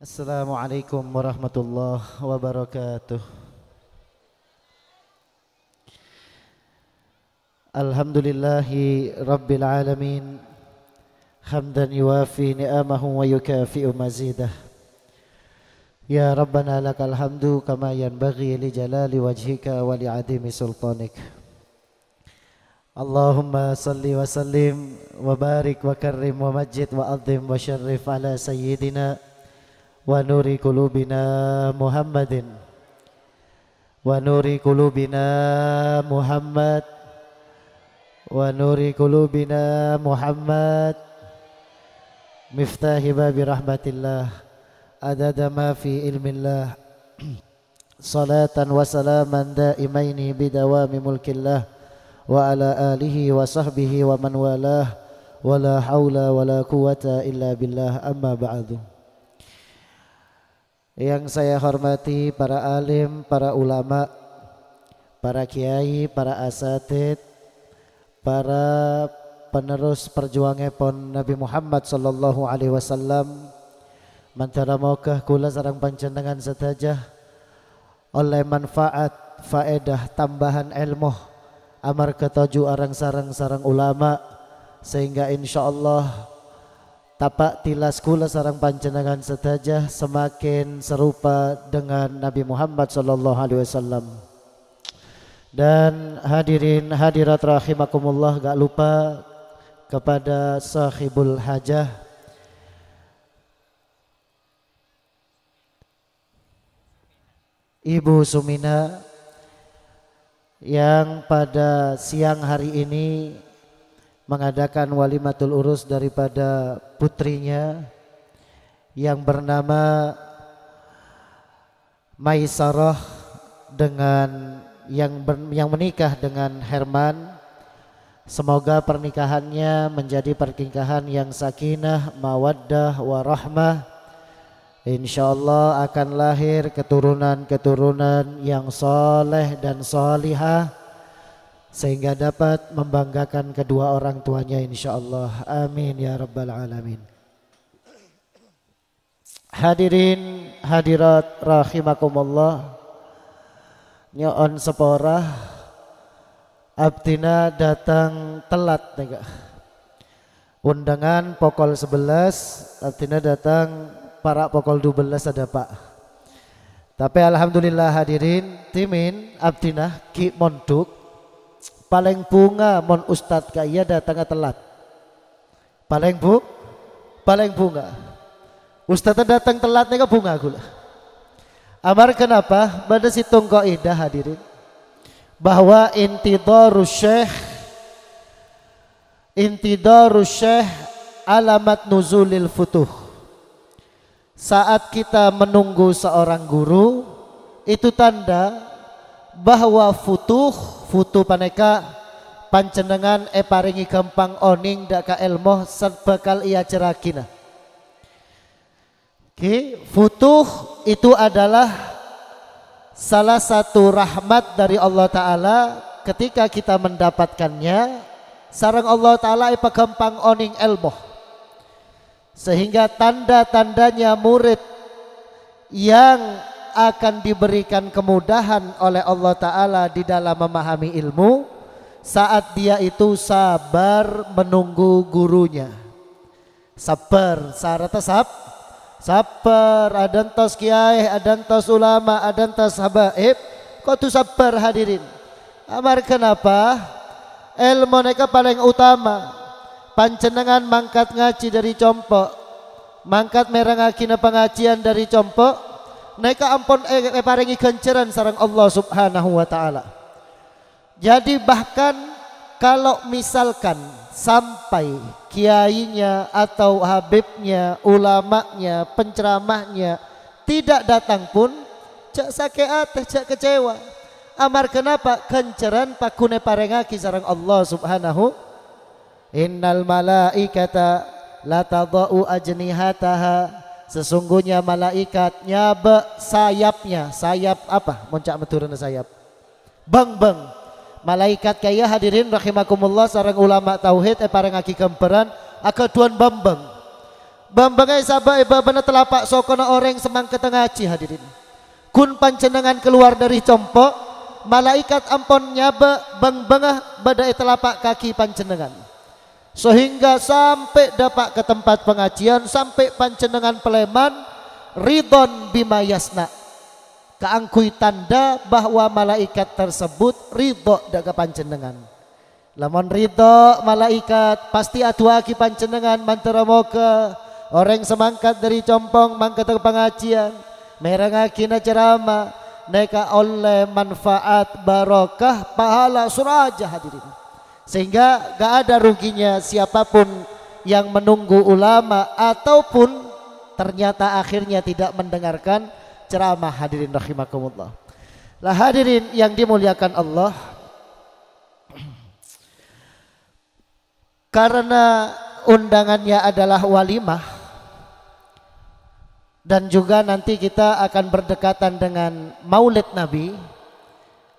Assalamualaikum warahmatullahi wabarakatuh. Alhamdulillahi rabbil alamin. Hamdan yuafi ni'amahu wa yukafi'u mazidah. Ya Rabbana lakal hamdu kama yanbaghi li jalali wajhika wa li adimi sultanik. Allahumma salli wa sallim wa barik wa karim wa majid wa azim wa syarrif ala sayyidina wa nuri kulubina Muhammadin wa nuri kulubina Muhammad wa nuri kulubina Muhammad miftahi babi rahmatillah adada ma fi ilmillah salatan wa salaman daimaini bidawami mulkillah wa alihi wa sahbihi wa man walah wa la hawla wa illa billah amma ba'du yang saya hormati para alim, para ulama, para kiai, para asatid, para penerus perjuangan pon Nabi Muhammad sallallahu alaihi wasallam mantara kula sarang panjenengan saja oleh manfaat faedah tambahan ilmu amar ketujuh arang sarang sarang ulama sehingga insyaallah tapak tilas kula sarang panjenengan setajah semakin serupa dengan Nabi Muhammad sallallahu alaihi wasallam. Dan hadirin hadirat rahimakumullah gak lupa kepada sahibul hajah Ibu Sumina yang pada siang hari ini mengadakan walimatul urus daripada putrinya yang bernama Maisarah dengan yang ber, yang menikah dengan Herman semoga pernikahannya menjadi pernikahan yang sakinah mawaddah warahmah insyaallah akan lahir keturunan-keturunan yang soleh dan solihah sehingga dapat membanggakan kedua orang tuanya insyaallah amin ya rabbal alamin hadirin hadirat rahimakumullah nyon sepora abtina datang telat nega undangan pokol 11 abtina datang para pokol 12 ada pak tapi alhamdulillah hadirin timin abtina ki montuk Paling bunga mon ustad kaya datangnya telat. Paling bu, paling bunga. Ustadz datang telat nih bunga gula. Amar kenapa? Pada situng indah hadirin bahwa intidaru syekh intidaru syekh alamat nuzulil futuh. Saat kita menunggu seorang guru itu tanda bahwa futuh Futu paneka panjenengan eparingi paringi gampang oning dak ka elmoh sebekal ia cerakina. Oke, futuh itu adalah salah satu rahmat dari Allah Ta'ala ketika kita mendapatkannya sarang Allah Ta'ala e gampang oning elmoh sehingga tanda-tandanya murid yang akan diberikan kemudahan oleh Allah Ta'ala di dalam memahami ilmu saat dia itu sabar menunggu gurunya. Sabar, syaratnya sab, sabar, adantos kiai, adantos ulama, adantos habaib, kok tuh sabar hadirin. Amar kenapa? Ilmu mereka paling utama. Pancenengan mangkat ngaji dari compok, mangkat merang ngakina pengajian dari compok, Neka ampun eh, eh, paringi ganjaran sarang Allah subhanahu wa ta'ala. Jadi bahkan kalau misalkan sampai kiainya atau habibnya, ulamanya, penceramahnya tidak datang pun cak sake ateh cak kecewa. Amar kenapa? Ganjaran pakune parengaki sarang Allah subhanahu Innal malaikata la tadau ajnihataha Sesungguhnya malaikat be sayapnya. Sayap apa? muncak meturun sayap. Bang bang. Malaikat kaya hadirin rahimakumullah seorang ulama tauhid eh para ngaki kemperan aka tuan beng-beng eh, eh, beng-beng sabah e bener telapak sokona orang semang tengah ci hadirin. Kun pancenengan keluar dari compok malaikat ampon nyabe bang bengah badai eh, telapak kaki pancenengan. Sehingga sampai dapat ke tempat pengajian, sampai pancenengan peleman, ridon bimayasna. Keangkui tanda bahwa malaikat tersebut ridho daga pancenengan. Lamun ridho malaikat pasti atuaki pancenengan mantara ke orang semangkat dari compong mangkat ke pengajian. Merangakina ceramah neka oleh manfaat barokah pahala suraja hadirin. Sehingga gak ada ruginya siapapun yang menunggu ulama ataupun ternyata akhirnya tidak mendengarkan ceramah hadirin rahimakumullah. Lah hadirin yang dimuliakan Allah. Karena undangannya adalah walimah dan juga nanti kita akan berdekatan dengan Maulid Nabi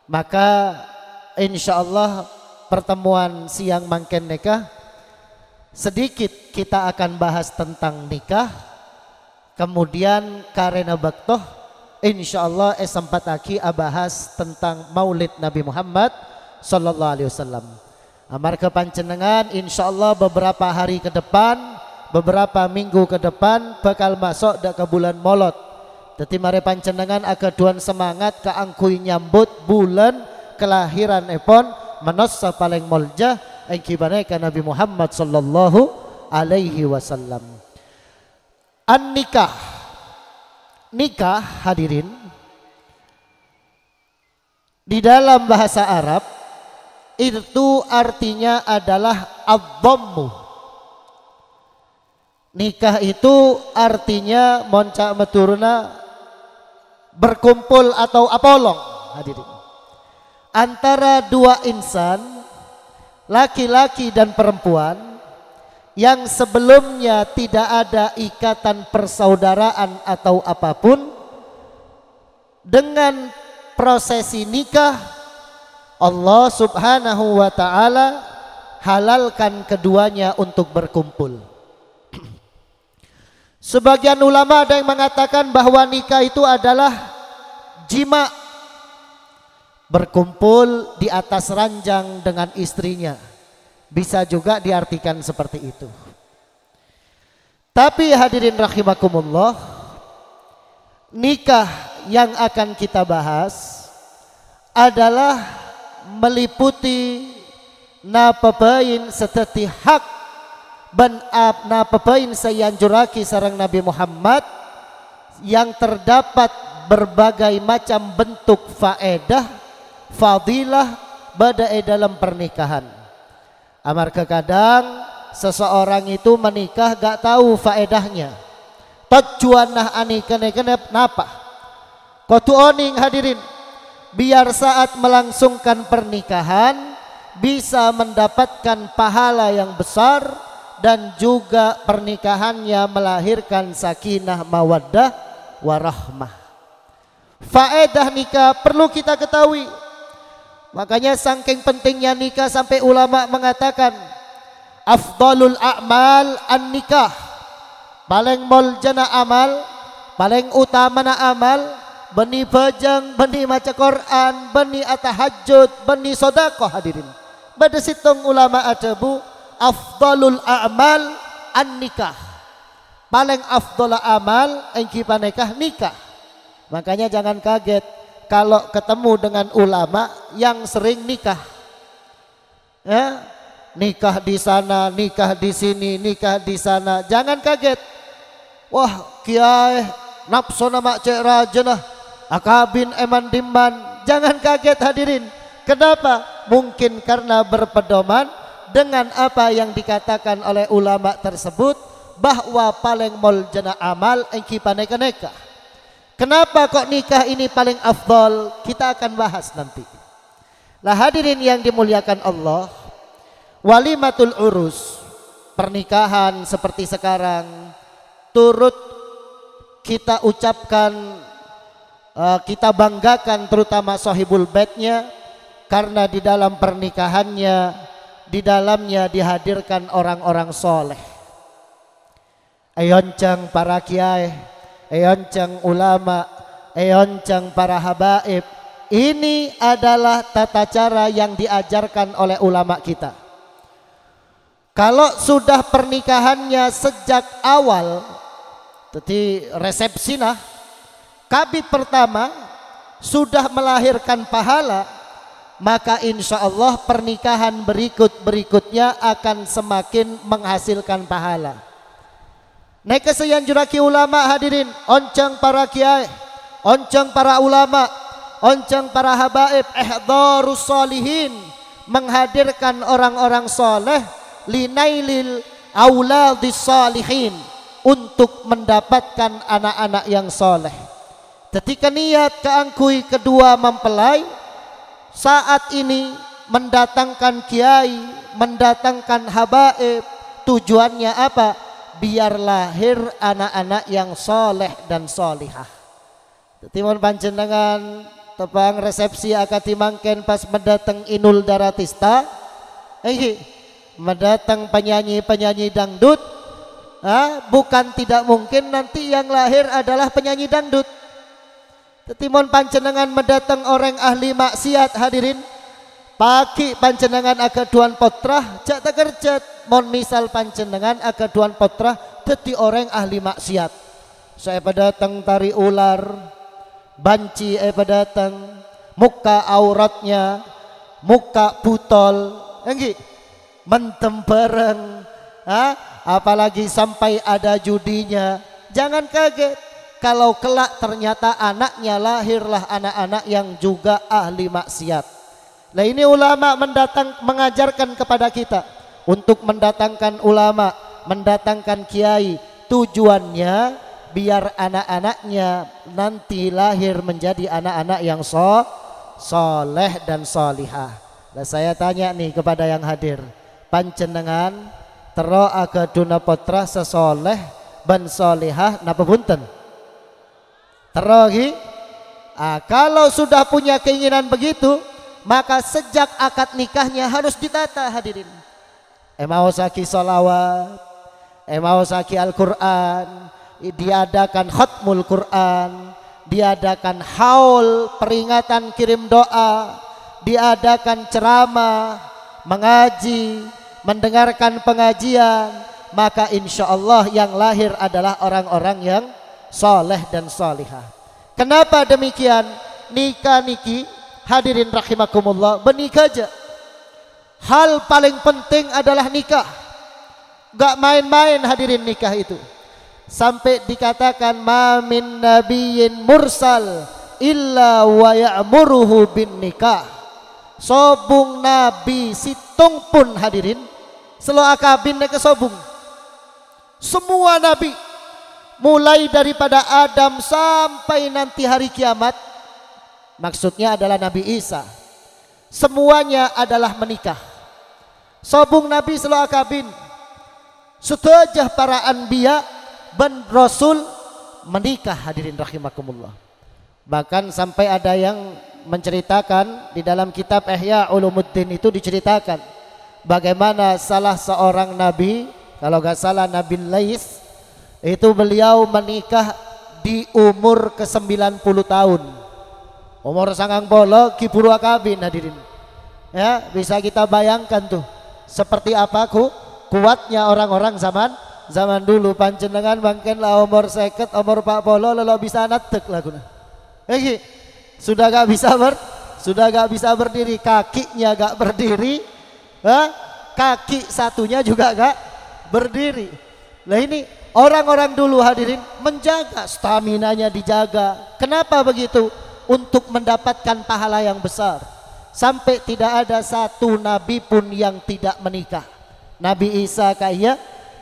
maka insya Allah pertemuan siang mangken nikah sedikit kita akan bahas tentang nikah kemudian karena baktoh insya eh sempat lagi abahas ah, tentang maulid Nabi Muhammad sallallahu alaihi wasallam amar ke insya Allah beberapa hari ke depan beberapa minggu ke depan bakal masuk dak ke bulan molot jadi mari panjenengan agak semangat semangat keangkui nyambut bulan kelahiran Epon manassa paling mulia, engkibane ka Nabi Muhammad sallallahu alaihi wasallam an nikah nikah hadirin di dalam bahasa Arab itu artinya adalah abdomu. nikah itu artinya monca meturna berkumpul atau apolong hadirin antara dua insan laki-laki dan perempuan yang sebelumnya tidak ada ikatan persaudaraan atau apapun dengan prosesi nikah Allah Subhanahu wa taala halalkan keduanya untuk berkumpul. Sebagian ulama ada yang mengatakan bahwa nikah itu adalah jima berkumpul di atas ranjang dengan istrinya. Bisa juga diartikan seperti itu. Tapi hadirin rahimakumullah, nikah yang akan kita bahas adalah meliputi napebain seteti hak ban napabain sayanjuraki sarang Nabi Muhammad yang terdapat berbagai macam bentuk faedah fadilah badai dalam pernikahan. Amar kekadang seseorang itu menikah gak tahu faedahnya. Tujuan nah ani kene kene napa? Kotu oning hadirin. Biar saat melangsungkan pernikahan bisa mendapatkan pahala yang besar dan juga pernikahannya melahirkan sakinah mawaddah warahmah. Faedah nikah perlu kita ketahui Makanya saking pentingnya nikah sampai ulama mengatakan afdalul a'mal an-nikah. Paling moljana amal, paling utamana amal beni bajang, beni maca Quran, beni atahajud, beni sodako hadirin. Pada situng ulama bu, afdalul a'mal an-nikah. Paling afdala amal engki panekah nikah. Makanya jangan kaget kalau ketemu dengan ulama yang sering nikah. Ya, nikah di sana, nikah di sini, nikah di sana. Jangan kaget. Wah, kiai nafsu nama cek rajenah. Akabin eman dimban. Jangan kaget hadirin. Kenapa? Mungkin karena berpedoman dengan apa yang dikatakan oleh ulama tersebut bahwa paling muljana jana amal engki paneka-neka. Kenapa kok nikah ini paling afdol? Kita akan bahas nanti. Lah hadirin yang dimuliakan Allah, walimatul urus, pernikahan seperti sekarang, turut kita ucapkan, eh, kita banggakan terutama sohibul bednya, karena di dalam pernikahannya, di dalamnya dihadirkan orang-orang soleh. Ayoncang para kiai, Eonceng ulama, ayon para habaib. Ini adalah tata cara yang diajarkan oleh ulama kita. Kalau sudah pernikahannya sejak awal, jadi resepsi nah, kabit pertama sudah melahirkan pahala, maka insya Allah pernikahan berikut-berikutnya akan semakin menghasilkan pahala. Naik kesayang juraki ulama hadirin, oncang para kiai, oncang para ulama, oncang para habaib, ihdharus salihin, menghadirkan orang-orang soleh, linailil auladis disolihin untuk mendapatkan anak-anak yang soleh. Ketika niat keangkui kedua mempelai, saat ini mendatangkan kiai, mendatangkan habaib, tujuannya apa? biar lahir anak-anak yang soleh dan solihah. Timun panjenengan tebang resepsi akan timangken pas mendatang Inul Daratista. Eh, mendatang penyanyi-penyanyi dangdut. Ah, bukan tidak mungkin nanti yang lahir adalah penyanyi dangdut. Timun panjenengan mendatang orang ahli maksiat hadirin. Pagi panjenengan agaduan potrah cak tak kerja. Mon misal panjenengan agaduan potrah teti orang ahli maksiat. Saya pada datang tari ular, banci saya pada datang, muka auratnya, muka butol, enggi mentem Hah? apalagi sampai ada judinya. Jangan kaget kalau kelak ternyata anaknya lahirlah anak-anak yang juga ahli maksiat. Nah ini ulama mendatang mengajarkan kepada kita untuk mendatangkan ulama, mendatangkan kiai, tujuannya biar anak-anaknya nanti lahir menjadi anak-anak yang so, soleh dan solihah. Nah saya tanya nih kepada yang hadir, pancenengan tero ke duna potra sesoleh ban solihah napa punten? Terogi? Ah, kalau sudah punya keinginan begitu, maka sejak akad nikahnya harus ditata hadirin. Emausaki eh, salawat, Emausaki eh, Al-Quran, eh, diadakan khutmul Quran, diadakan haul, peringatan kirim doa, diadakan ceramah, mengaji, mendengarkan pengajian, maka insya Allah yang lahir adalah orang-orang yang soleh dan solihah. Kenapa demikian? Nikah niki Hadirin rahimakumullah, bernikah aja. Hal paling penting adalah nikah. Gak main-main hadirin nikah itu. Sampai dikatakan mamin nabiyyin mursal illa wa ya'muruhu bin nikah. Sobung nabi situng pun hadirin selo akabin ke sobung. Semua nabi mulai daripada Adam sampai nanti hari kiamat Maksudnya adalah Nabi Isa. Semuanya adalah menikah. Sobung Nabi selalu akabin. Setajah para anbiya dan rasul menikah hadirin rahimakumullah. Bahkan sampai ada yang menceritakan di dalam kitab Ihya Ulumuddin itu diceritakan bagaimana salah seorang nabi kalau gak salah Nabi Lais itu beliau menikah di umur ke-90 tahun umur sangang bolo kiburu akabin hadirin ya bisa kita bayangkan tuh seperti apa ku kuatnya orang-orang zaman zaman dulu panjenengan bangken lah umur seket umur pak bolo lo bisa natek lah guna Eki, eh, sudah gak bisa ber sudah gak bisa berdiri kakinya gak berdiri ha? kaki satunya juga gak berdiri lah ini orang-orang dulu hadirin menjaga staminanya dijaga kenapa begitu untuk mendapatkan pahala yang besar. Sampai tidak ada satu nabi pun yang tidak menikah. Nabi Isa kaya iya,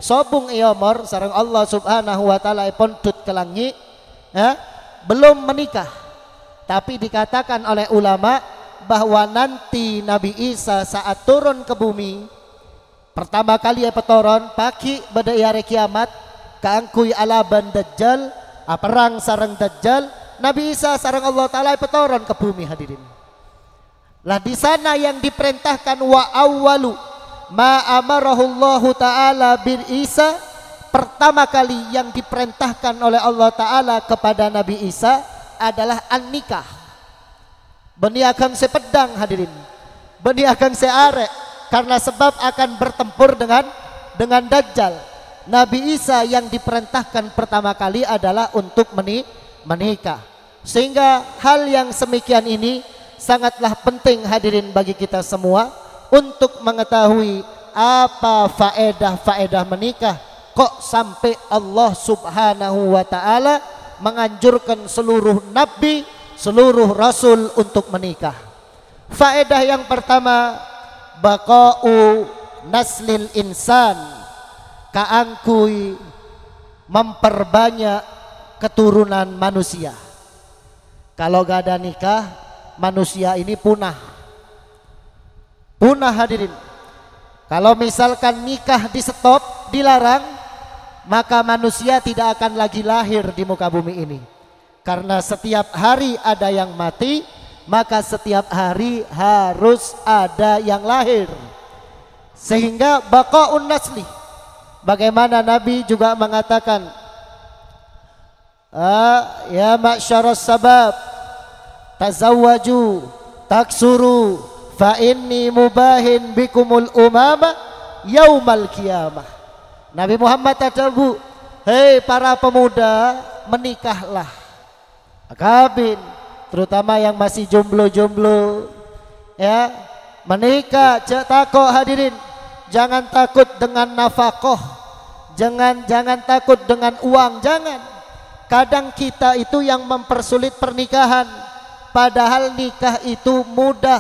sobung iomor iya sarang Allah subhanahu wa ta'ala pun tut kelangi ya, belum menikah. Tapi dikatakan oleh ulama bahwa nanti Nabi Isa saat turun ke bumi pertama kali ya petoron pagi beda hari kiamat keangkui alaban dajjal ah, perang sarang dajjal Nabi Isa sarang Allah taala petoron ke bumi hadirin. Lah di sana yang diperintahkan wa awwalu ma amarahullahu taala bin Isa pertama kali yang diperintahkan oleh Allah taala kepada Nabi Isa adalah an-nikah. Beni akan sepedang hadirin. Beni akan searek karena sebab akan bertempur dengan dengan dajjal. Nabi Isa yang diperintahkan pertama kali adalah untuk meni menikah. Sehingga hal yang semikian ini sangatlah penting hadirin bagi kita semua untuk mengetahui apa faedah-faedah menikah kok sampai Allah Subhanahu wa taala menganjurkan seluruh nabi, seluruh rasul untuk menikah. Faedah yang pertama baqa'u naslil insan kaangkui memperbanyak keturunan manusia. Kalau gak ada nikah, manusia ini punah. Punah hadirin. Kalau misalkan nikah di stop, dilarang, maka manusia tidak akan lagi lahir di muka bumi ini. Karena setiap hari ada yang mati, maka setiap hari harus ada yang lahir. Sehingga baqa'un nasli. Bagaimana Nabi juga mengatakan, ah, ya ma'syaras sabab tazawwaju taksuru fa inni mubahin bikumul umama yaumal kiamah. Nabi Muhammad ada bu hei para pemuda menikahlah kabin, terutama yang masih jomblo-jomblo ya menikah takut hadirin jangan takut dengan nafakoh jangan jangan takut dengan uang jangan kadang kita itu yang mempersulit pernikahan padahal nikah itu mudah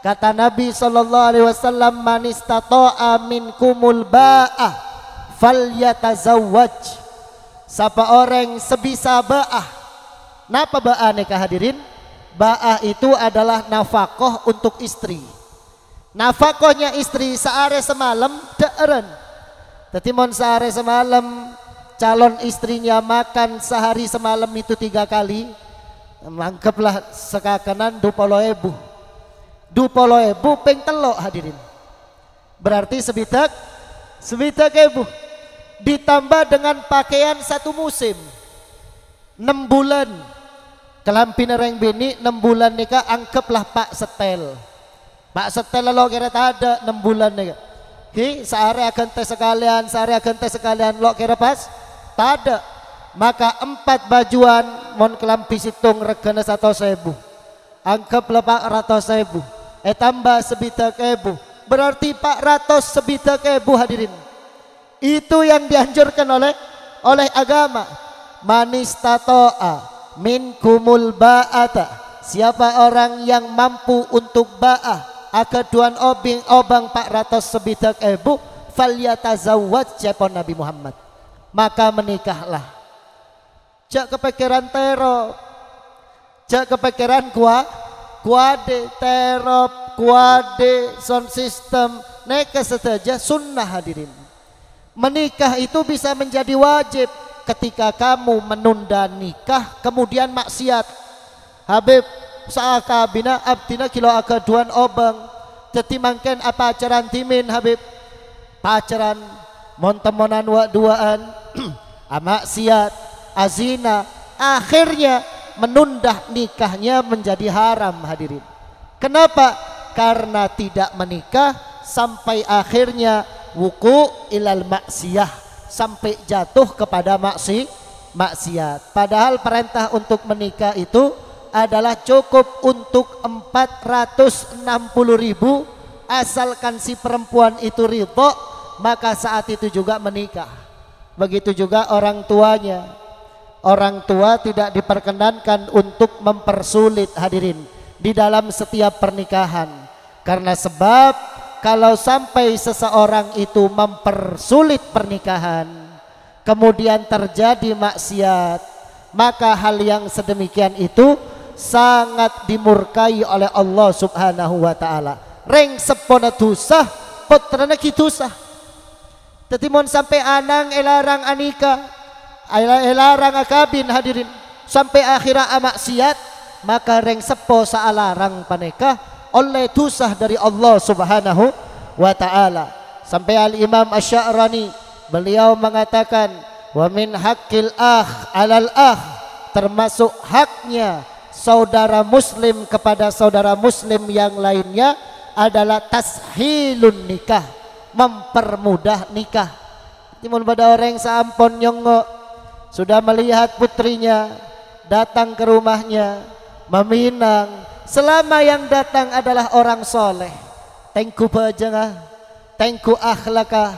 kata Nabi sallallahu alaihi wasallam man istata'a minkumul ba'ah falyatazawwaj siapa orang sebisa ba'ah napa ba'ah nikah hadirin ba'ah itu adalah nafkah untuk istri nafkahnya istri seare semalam deeren Tadi mon seare semalam calon istrinya makan sehari semalam itu tiga kali mangkeplah sekakanan dupolo ebu dupolo ebu peng telok hadirin berarti sebitak sebitak ebu ditambah dengan pakaian satu musim 6 bulan kelampin reng bini 6 bulan nikah angkeplah pak setel pak setel lo kira tak ada 6 bulan nikah Ki, sehari akan tes sekalian, sehari akan tes sekalian, lo kira pas? Tak ada maka empat bajuan mon kelam bisitung regana satu sebu angka lepak ratus sebu eh tambah sebita kebu berarti pak ratus sebita kebu hadirin itu yang dianjurkan oleh oleh agama manis tatoa min kumul ba'ata siapa orang yang mampu untuk ba'ah akaduan obing obang pak ratus sebidak ebu falyatazawwaj cepon Nabi Muhammad maka menikahlah Jak kepikiran terop. Jak kepikiran gua kuade terop kuade sound system nekas saja sunnah hadirin. Menikah itu bisa menjadi wajib ketika kamu menunda nikah kemudian maksiat. Habib saaka bina abdina kilo agaduan obeng. tetimangken apa acaran timin Habib. Pacaran montemonan wa duaan amak azina akhirnya menunda nikahnya menjadi haram hadirin kenapa karena tidak menikah sampai akhirnya wuku ilal maksiyah sampai jatuh kepada maksi maksiat padahal perintah untuk menikah itu adalah cukup untuk 460 ribu asalkan si perempuan itu ridho maka saat itu juga menikah begitu juga orang tuanya orang tua tidak diperkenankan untuk mempersulit hadirin di dalam setiap pernikahan karena sebab kalau sampai seseorang itu mempersulit pernikahan kemudian terjadi maksiat maka hal yang sedemikian itu sangat dimurkai oleh Allah Subhanahu wa taala reng sepona dusah potrana kitusah tetimun sampai anang elarang anika larang akabin hadirin sampai akhirnya amaksiat maka reng sepo saalarang paneka oleh tusah dari Allah Subhanahu wa taala. Sampai Al Imam asyarani beliau mengatakan wa min haqqil akh 'alal ah termasuk haknya saudara muslim kepada saudara muslim yang lainnya adalah tashilun nikah mempermudah nikah timun pada orang seampun nyongok sudah melihat putrinya datang ke rumahnya meminang selama yang datang adalah orang soleh tengku bajengah tengku akhlaka,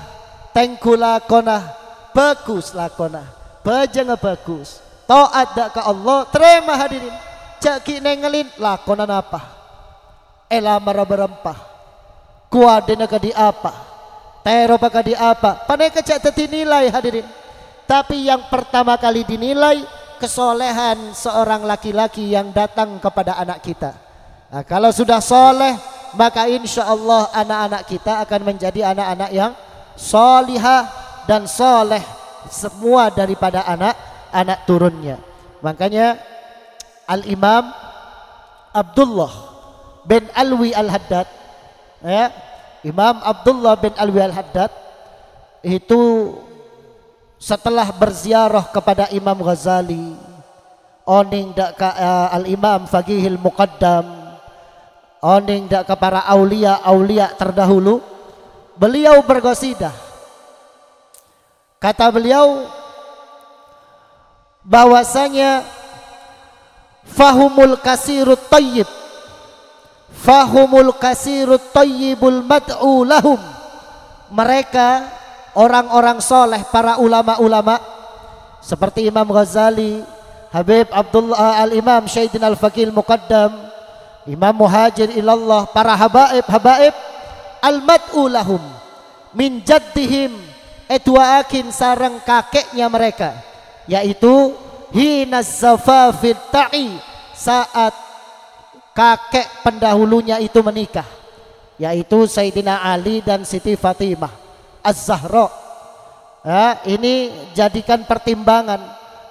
tengku lakona, bagus lakona, bajengah bagus taat dak ke Allah terima hadirin caki nengelin lakona apa elamara berempah kuadina ke di apa tero ke di apa pandai kecak tetinilai hadirin tapi yang pertama kali dinilai kesolehan seorang laki-laki yang datang kepada anak kita. Nah, kalau sudah soleh, maka insya Allah anak-anak kita akan menjadi anak-anak yang solihah dan soleh semua daripada anak-anak turunnya. Makanya Al-Imam Abdullah bin Alwi Al-Haddad ya, Imam Abdullah bin Alwi Al-Haddad itu setelah berziarah kepada Imam Ghazali oning dak eh, al Imam Fagihil Muqaddam oning dak ke para aulia aulia terdahulu beliau bergosidah kata beliau bahwasanya fahumul kasirut tayyib fahumul kasirut tayyibul mad'u lahum mereka orang-orang soleh, para ulama-ulama seperti Imam Ghazali, Habib Abdullah Al-Imam Syaidin Al-Fakil Muqaddam, Imam Muhajir ilallah, para habaib-habaib al-mat'ulahum min jaddihim etwaakin sarang kakeknya mereka yaitu hina zafafit ta'i saat kakek pendahulunya itu menikah yaitu Sayyidina Ali dan Siti Fatimah Az-Zahra. Ya, ini jadikan pertimbangan.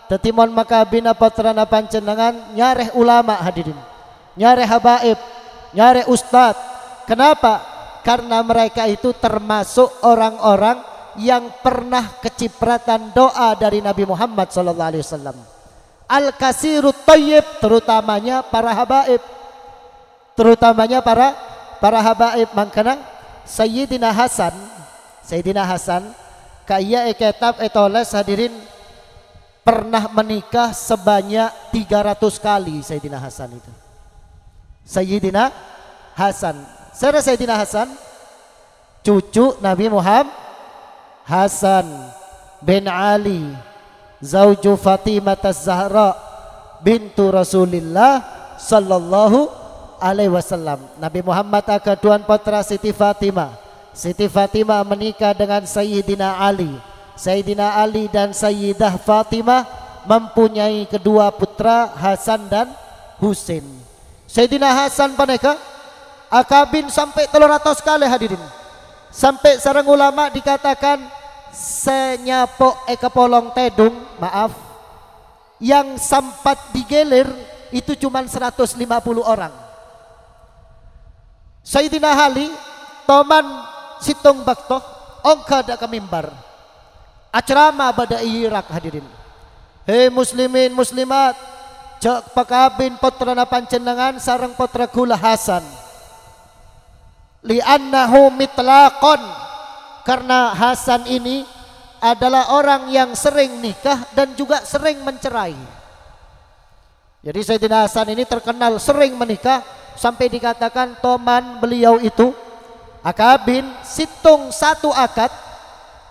Tetimon maka bina potrana pancenengan nyareh ulama hadirin. Nyareh habaib, nyareh ustad. Kenapa? Karena mereka itu termasuk orang-orang yang pernah kecipratan doa dari Nabi Muhammad sallallahu alaihi Al-kasirut thayyib terutamanya para habaib. Terutamanya para para habaib. Makanya Sayyidina Hasan Sayyidina Hasan kaya eketab etoles hadirin pernah menikah sebanyak 300 kali Sayyidina Hasan itu. Sayyidina Hasan. Saya Sayyidina Hasan cucu Nabi Muhammad Hasan bin Ali zauju Fatimah zahra bintu Rasulillah sallallahu alaihi wasallam. Nabi Muhammad agaduan putra Siti Fatimah Siti Fatimah menikah dengan Sayyidina Ali. Sayyidina Ali dan Sayyidah Fatimah mempunyai kedua putra Hasan dan Husin. Sayyidina Hasan paneka akabin sampai telur atau sekali hadirin. Sampai sarang ulama dikatakan senyapo ekepolong tedung, maaf, yang sempat digelir itu cuma 150 orang. Sayyidina Ali, Toman sitong bakto ongka da kamimbar Acrama bada irak hadirin hei muslimin muslimat cek pakabin potra na pancenengan sarang potra kula Hasan liannahu mitlaqon karena Hasan ini adalah orang yang sering nikah dan juga sering mencerai jadi Sayyidina Hasan ini terkenal sering menikah sampai dikatakan toman beliau itu akabin situng satu akad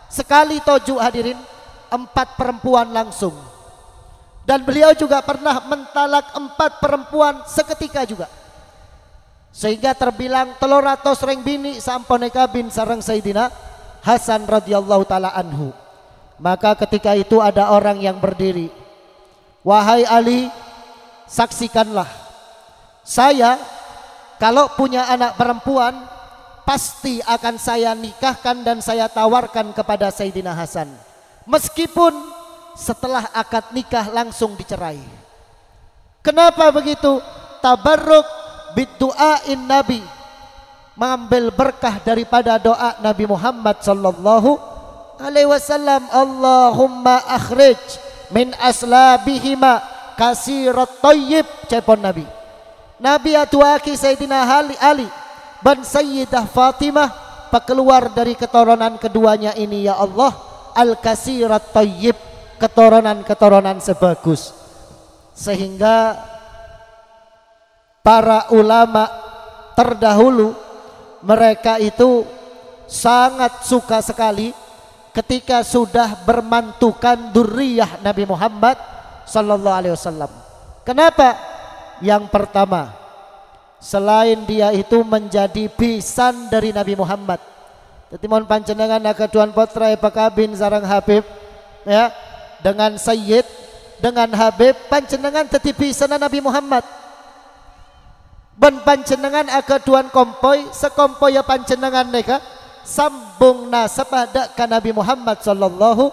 sekali toju hadirin empat perempuan langsung dan beliau juga pernah mentalak empat perempuan seketika juga sehingga terbilang teloratos reng bini sampone kabin sarang Sayyidina Hasan radhiyallahu taala anhu maka ketika itu ada orang yang berdiri wahai Ali saksikanlah saya kalau punya anak perempuan pasti akan saya nikahkan dan saya tawarkan kepada Sayyidina Hasan. Meskipun setelah akad nikah langsung dicerai. Kenapa begitu? Tabarruk bidu'ain Nabi. Mengambil berkah daripada doa Nabi Muhammad sallallahu alaihi wasallam. Allahumma akhrij min aslabihima kasirat tayyib. Cepon Nabi. Nabi atuaki Sayyidina Ali. Ali ban Sayyidah Fatimah pekeluar dari keturunan keduanya ini ya Allah al-kasirat tayyib keturunan-keturunan sebagus sehingga para ulama terdahulu mereka itu sangat suka sekali ketika sudah bermantukan duriyah Nabi Muhammad sallallahu alaihi wasallam. Kenapa? Yang pertama, selain dia itu menjadi pisan dari Nabi Muhammad. Jadi mohon panjenengan agaduan potrai pakabin sarang Habib ya dengan Sayyid dengan Habib panjenengan tetapi pisan Nabi Muhammad. Ben panjenengan agaduan kompoi sekompoi ya panjenengan neka sambung nasab ada ke Nabi Muhammad Shallallahu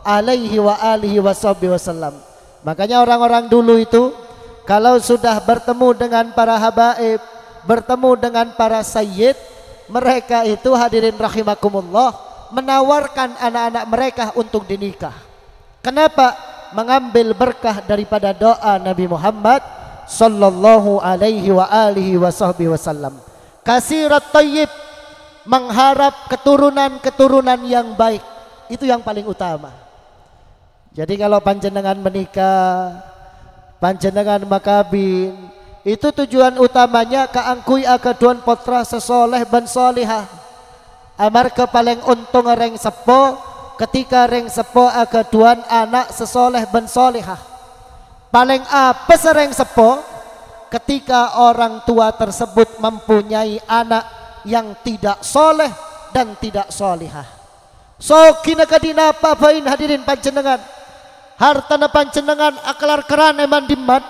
alaihi wa alihi wasallam. Makanya orang-orang dulu itu kalau sudah bertemu dengan para habaib, bertemu dengan para sayyid, mereka itu hadirin rahimakumullah menawarkan anak-anak mereka untuk dinikah. Kenapa? Mengambil berkah daripada doa Nabi Muhammad sallallahu alaihi wa alihi wasallam. Kasirat tayyib mengharap keturunan-keturunan yang baik. Itu yang paling utama. Jadi kalau panjenengan menikah panjenengan makabin itu tujuan utamanya keangkui agaduan potra sesoleh ban solihah amar ke paling untung reng sepo ketika reng sepo agaduan anak sesoleh ban solihah paling apa sereng sepo ketika orang tua tersebut mempunyai anak yang tidak soleh dan tidak solihah. So kina kadina apa bain hadirin panjenengan. Harta hartana panjenengan akalar eman mandimat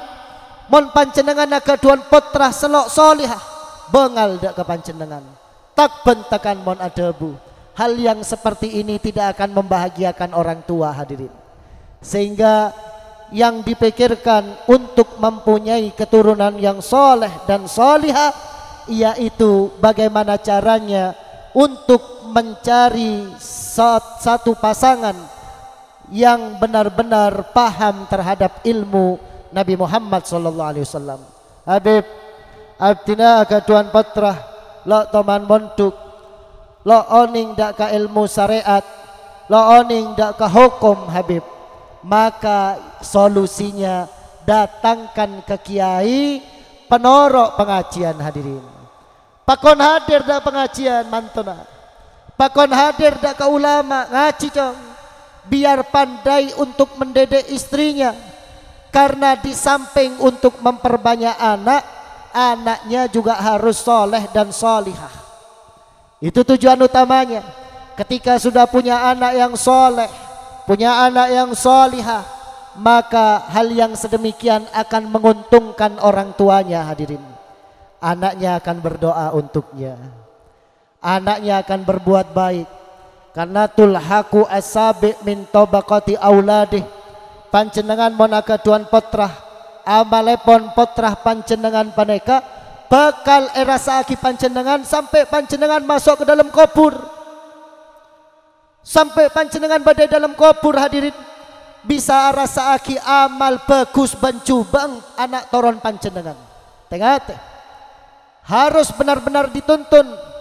mon panjenengan agaduan potrah selok solihah bengal dak ke panjenengan tak bentakan mon adabu hal yang seperti ini tidak akan membahagiakan orang tua hadirin sehingga yang dipikirkan untuk mempunyai keturunan yang soleh dan solihah yaitu bagaimana caranya untuk mencari satu pasangan yang benar-benar paham terhadap ilmu Nabi Muhammad sallallahu alaihi wasallam. Habib artinya tuan patrah lo toman montuk lo oning dak ka ilmu syariat lo oning dak ka hukum Habib maka solusinya datangkan ke kiai penorok pengajian hadirin pakon hadir dak pengajian mantona pakon hadir dak ka ulama ngaji cong biar pandai untuk mendedek istrinya karena di samping untuk memperbanyak anak anaknya juga harus soleh dan solihah itu tujuan utamanya ketika sudah punya anak yang soleh punya anak yang solihah maka hal yang sedemikian akan menguntungkan orang tuanya hadirin anaknya akan berdoa untuknya anaknya akan berbuat baik karena tulhaku asabi min tobakoti auladi panjenengan monaka tuan potrah amalepon potrah panjenengan paneka bakal erasaki panjenengan sampai panjenengan masuk ke dalam kubur sampai panjenengan badai dalam kubur hadirin bisa rasaaki amal bagus bencubang anak toron panjenengan tengah harus benar-benar dituntun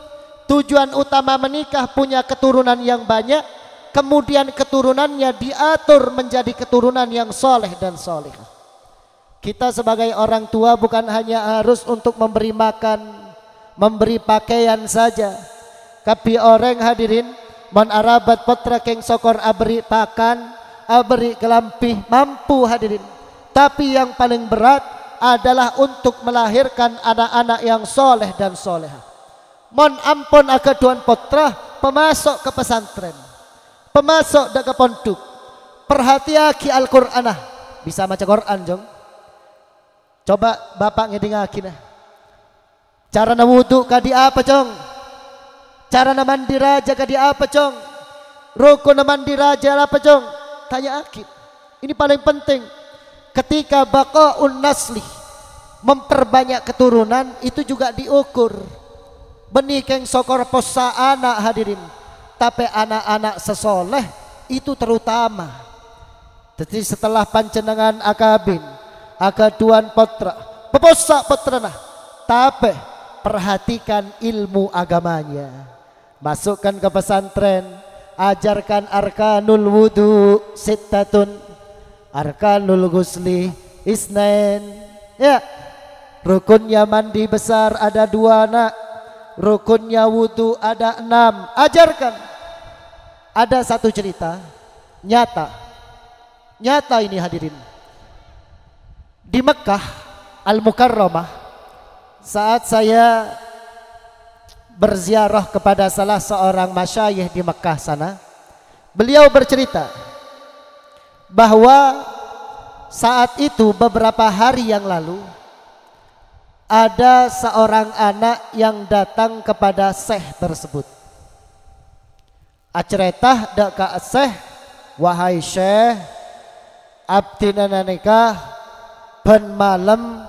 Tujuan utama menikah punya keturunan yang banyak, kemudian keturunannya diatur menjadi keturunan yang soleh dan solehah. Kita sebagai orang tua bukan hanya harus untuk memberi makan, memberi pakaian saja. Tapi orang hadirin, mon arabat potra keng sokor abri pakan, abri kelampih, mampu hadirin. Tapi yang paling berat adalah untuk melahirkan anak-anak yang soleh dan solehah. Mon ampun agaduan potra pemasok ke pesantren. Pemasok dak ke pondok. Perhatiaki Al-Qur'anah. Bisa maca Quran, Jong. Coba bapak ngedingaki nah. Cara na wudu kadi apa, Jong? Cara na mandi raja kadi apa, Jong? Rukun na mandi raja apa, Jong? Tanya akib. Ini paling penting. Ketika baqa'un naslih memperbanyak keturunan itu juga diukur benikeng sokor posa anak hadirin tapi anak-anak sesoleh itu terutama jadi setelah panjenengan akabin agaduan potra peposa potrana tapi perhatikan ilmu agamanya masukkan ke pesantren ajarkan arkanul wudu sittatun arkanul gusli isnain ya rukunnya mandi besar ada dua nak rukunnya wudhu ada enam. Ajarkan. Ada satu cerita nyata. Nyata ini hadirin. Di Mekah al Mukarromah. saat saya berziarah kepada salah seorang masyayikh di Mekah sana, beliau bercerita bahwa saat itu beberapa hari yang lalu ada seorang anak yang datang kepada Syekh tersebut. Aceretah dak ka Syekh, wahai Syekh, abdinana nikah ben malam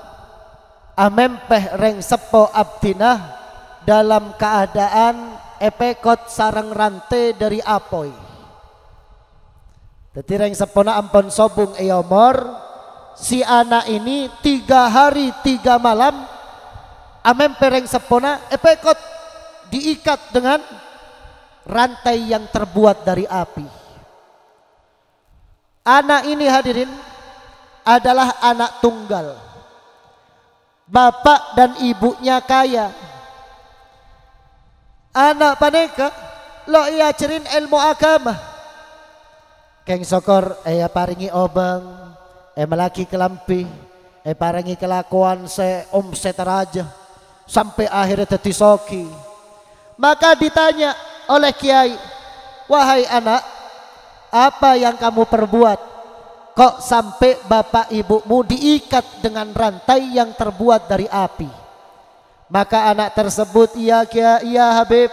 amempeh reng sepo abdinah dalam keadaan epekot sarang rante dari apoi. Jadi reng sepona ampon sobung eomor, iya, si anak ini tiga hari tiga malam Amem pereng sepona epekot diikat dengan rantai yang terbuat dari api. Anak ini hadirin adalah anak tunggal. Bapak dan ibunya kaya. Anak paneka lo ia cerin ilmu agama. Keng sokor eh paringi obeng, eh melaki kelampi, eh paringi kelakuan se om seteraja sampai akhirnya tetisoki. Maka ditanya oleh kiai, wahai anak, apa yang kamu perbuat? Kok sampai bapak ibumu diikat dengan rantai yang terbuat dari api? Maka anak tersebut, iya kiai, iya Habib,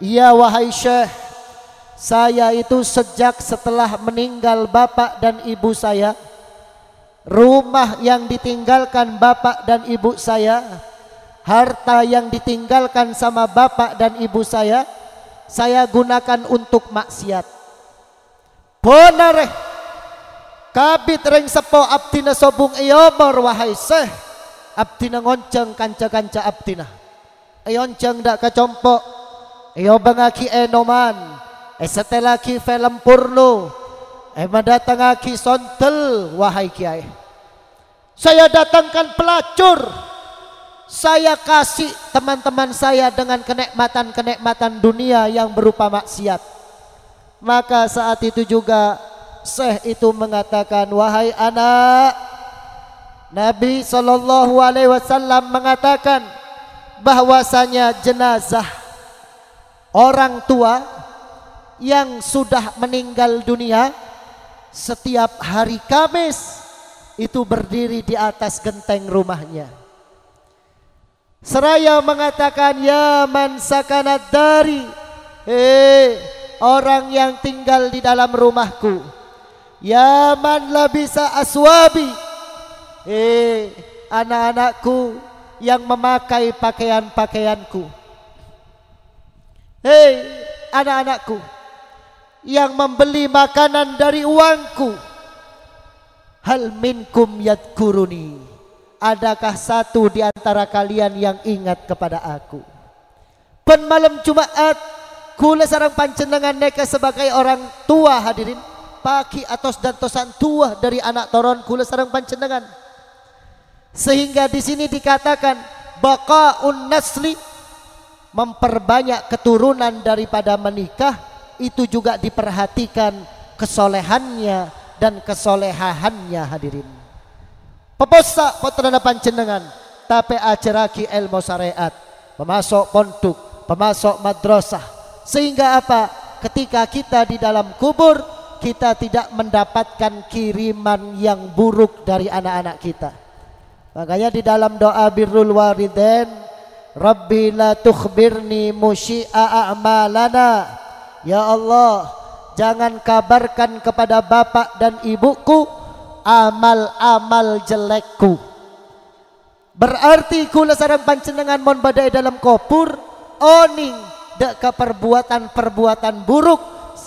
iya wahai syekh, saya itu sejak setelah meninggal bapak dan ibu saya, rumah yang ditinggalkan bapak dan ibu saya, harta yang ditinggalkan sama bapak dan ibu saya saya gunakan untuk maksiat bonareh kabit reng sepo abdina sobung iomor wahai seh abdina ngonceng kanca-kanca abdina ayonceng dak kacompo iyo bangaki enoman eh setelaki film purno eh mendatangaki sontel wahai kiai saya datangkan pelacur saya kasih teman-teman saya dengan kenikmatan-kenikmatan dunia yang berupa maksiat. Maka saat itu juga Syekh itu mengatakan, "Wahai anak, Nabi Shallallahu alaihi wasallam mengatakan bahwasanya jenazah orang tua yang sudah meninggal dunia setiap hari Kamis itu berdiri di atas genteng rumahnya. Seraya mengatakan ya man sakanat dari eh orang yang tinggal di dalam rumahku. Ya man labisa aswabi eh anak-anakku yang memakai pakaian-pakaianku. Hei eh, anak-anakku yang membeli makanan dari uangku. Hal minkum yadkuruni adakah satu di antara kalian yang ingat kepada aku? Pen malam Jumat, kula sarang pancenengan, neka sebagai orang tua hadirin. Paki atos dan tosan tua dari anak toron kula sarang pancenengan, Sehingga di sini dikatakan baqaun nasli memperbanyak keturunan daripada menikah itu juga diperhatikan kesolehannya dan kesolehahannya hadirin. Peposa pontenana panjenengan tapi ajaraki ilmu syariat, memasok pondok, memasok madrasah. Sehingga apa? Ketika kita di dalam kubur, kita tidak mendapatkan kiriman yang buruk dari anak-anak kita. Makanya di dalam doa birrul waridain, Rabbi la tukhbirni musyi'a a'malana. Ya Allah, jangan kabarkan kepada bapak dan ibuku amal-amal jelekku. Berarti kula sareng panjenengan mon badai dalam kopur oning dek ke perbuatan-perbuatan buruk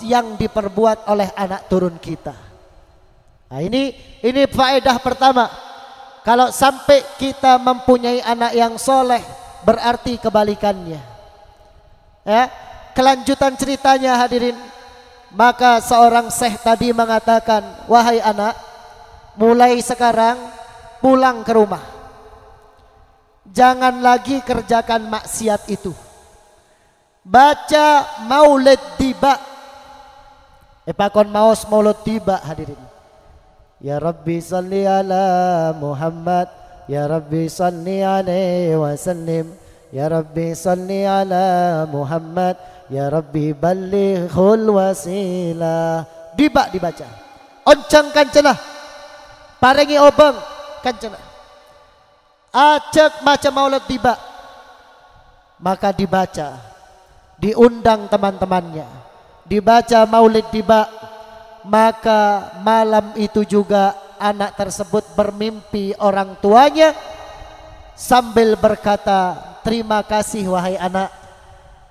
yang diperbuat oleh anak turun kita. Nah ini ini faedah pertama. Kalau sampai kita mempunyai anak yang soleh berarti kebalikannya. Ya, kelanjutan ceritanya hadirin. Maka seorang seh tadi mengatakan, "Wahai anak, mulai sekarang pulang ke rumah. Jangan lagi kerjakan maksiat itu. Baca maulid tiba. Epakon maos maulid tiba hadirin. Ya Rabbi salli ala Muhammad. Ya Rabbi salli alaihi wa sallim. Ya Rabbi salli ala Muhammad. Ya Rabbi balighul wasilah. Diba dibaca. Oncangkan celah paringi obeng kan kenceng ajak macam maulid tiba maka dibaca diundang teman-temannya dibaca maulid tiba maka malam itu juga anak tersebut bermimpi orang tuanya sambil berkata terima kasih wahai anak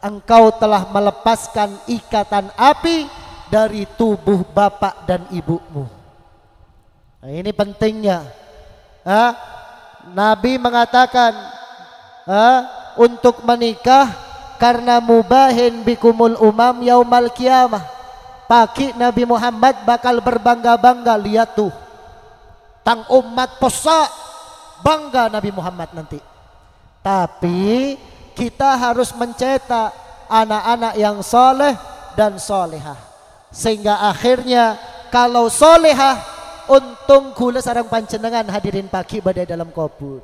engkau telah melepaskan ikatan api dari tubuh bapak dan ibumu Nah, ini pentingnya. Nabi mengatakan untuk menikah karena mubahin bikumul umam yaumal kiamah. Pagi Nabi Muhammad bakal berbangga-bangga lihat tuh. Tang umat posa bangga Nabi Muhammad nanti. Tapi kita harus mencetak anak-anak yang soleh dan solehah. Sehingga akhirnya kalau solehah untung gula sarang panjenengan hadirin pagi badai dalam kubur.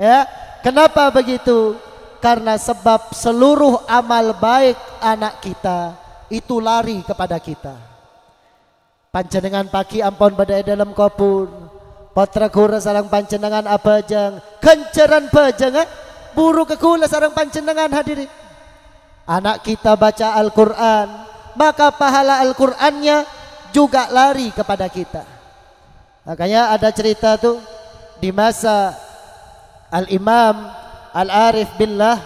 Ya, kenapa begitu? Karena sebab seluruh amal baik anak kita itu lari kepada kita. Panjenengan pagi ampon badai dalam kubur. Potra kura sarang panjenengan abajang, kenceran bajangan, eh? buru ke gula sarang panjenengan hadirin. Anak kita baca Al-Quran, maka pahala Al-Qurannya juga lari kepada kita. Makanya ada cerita tuh di masa Al-Imam Al-Arif Billah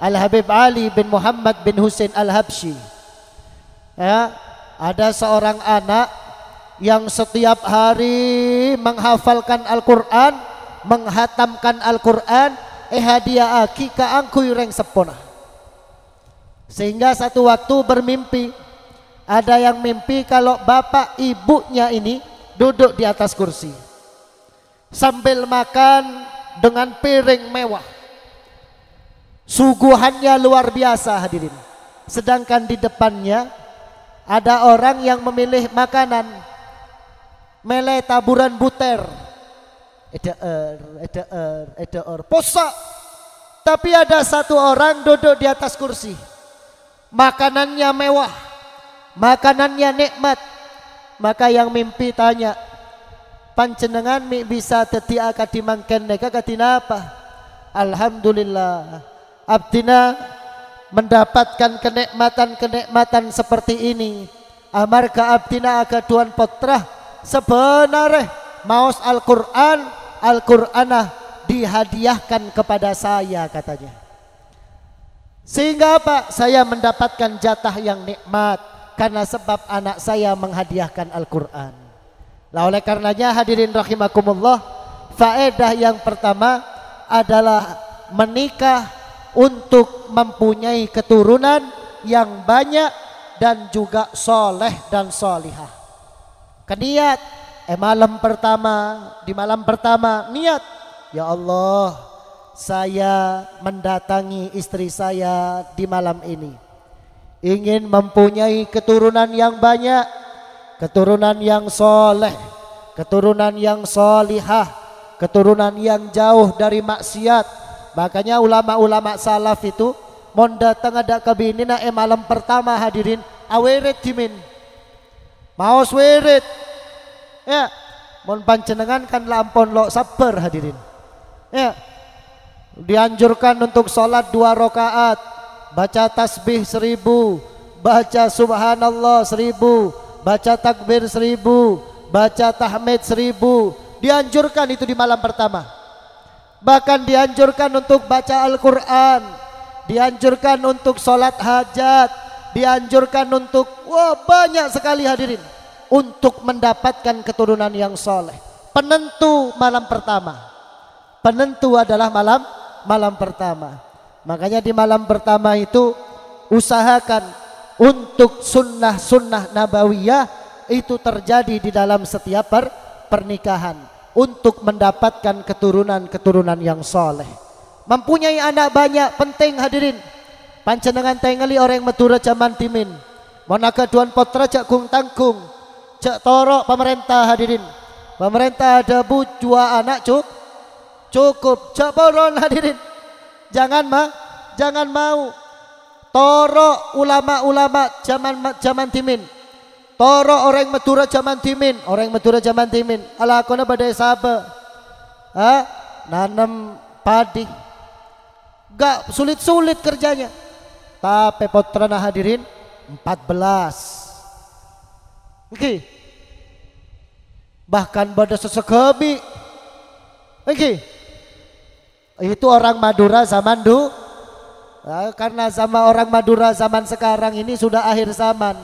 Al-Habib Ali bin Muhammad bin Husain Al-Habsyi. Ya, ada seorang anak yang setiap hari menghafalkan Al-Qur'an, menghatamkan Al-Qur'an, eh hadiah aki ka angkuy reng sepona. Sehingga satu waktu bermimpi ada yang mimpi kalau bapak ibunya ini duduk di atas kursi sambil makan dengan piring mewah suguhannya luar biasa hadirin sedangkan di depannya ada orang yang memilih makanan mele taburan buter edeer edeer edeer posa tapi ada satu orang duduk di atas kursi makanannya mewah makanannya nikmat. Maka yang mimpi tanya, panjenengan mi bisa teti akad dimangken neka katina apa? Alhamdulillah. Abdina mendapatkan kenikmatan-kenikmatan seperti ini. Amarga abdina agaduan potrah sebenarnya maus Al-Quran, Al-Quranah dihadiahkan kepada saya katanya. Sehingga apa? Saya mendapatkan jatah yang nikmat karena sebab anak saya menghadiahkan Al-Quran. Nah oleh karenanya hadirin rahimakumullah, faedah yang pertama adalah menikah untuk mempunyai keturunan yang banyak dan juga soleh dan solihah. Keniat, eh malam pertama, di malam pertama niat, ya Allah saya mendatangi istri saya di malam ini ingin mempunyai keturunan yang banyak, keturunan yang soleh, keturunan yang solihah, keturunan yang jauh dari maksiat. Makanya ulama-ulama salaf itu monda datang ada kabinina e eh malam pertama hadirin aweret dimin. mau weret. Ya, mon panjenengan kan lampon lo sabar hadirin. Ya. Dianjurkan untuk sholat dua rakaat baca tasbih seribu, baca subhanallah seribu, baca takbir seribu, baca tahmid seribu. Dianjurkan itu di malam pertama. Bahkan dianjurkan untuk baca Al-Quran. Dianjurkan untuk sholat hajat. Dianjurkan untuk, wah banyak sekali hadirin. Untuk mendapatkan keturunan yang soleh. Penentu malam pertama. Penentu adalah malam malam pertama. Makanya di malam pertama itu usahakan untuk sunnah-sunnah nabawiyah itu terjadi di dalam setiap per pernikahan untuk mendapatkan keturunan-keturunan yang soleh. Mempunyai anak banyak penting hadirin. Panjenengan tengeli orang Madura zaman timin. Monaka duan potra cak kung tangkung. Cak torok pemerintah hadirin. Pemerintah ada bu dua anak cuk. Cukup. Cak poron hadirin. Jangan ma, jangan mau. Toro ulama-ulama zaman zaman timin. Toro orang Madura zaman timin, orang Madura zaman timin. Ala badai sabe. Ha? Nanam padi. Gak sulit-sulit kerjanya. Tapi potrana hadirin 14. Oke. Okay. Bahkan pada sesekebi. Oke. Okay. Itu orang Madura zaman dulu. Ya, karena sama orang Madura zaman sekarang ini sudah akhir zaman.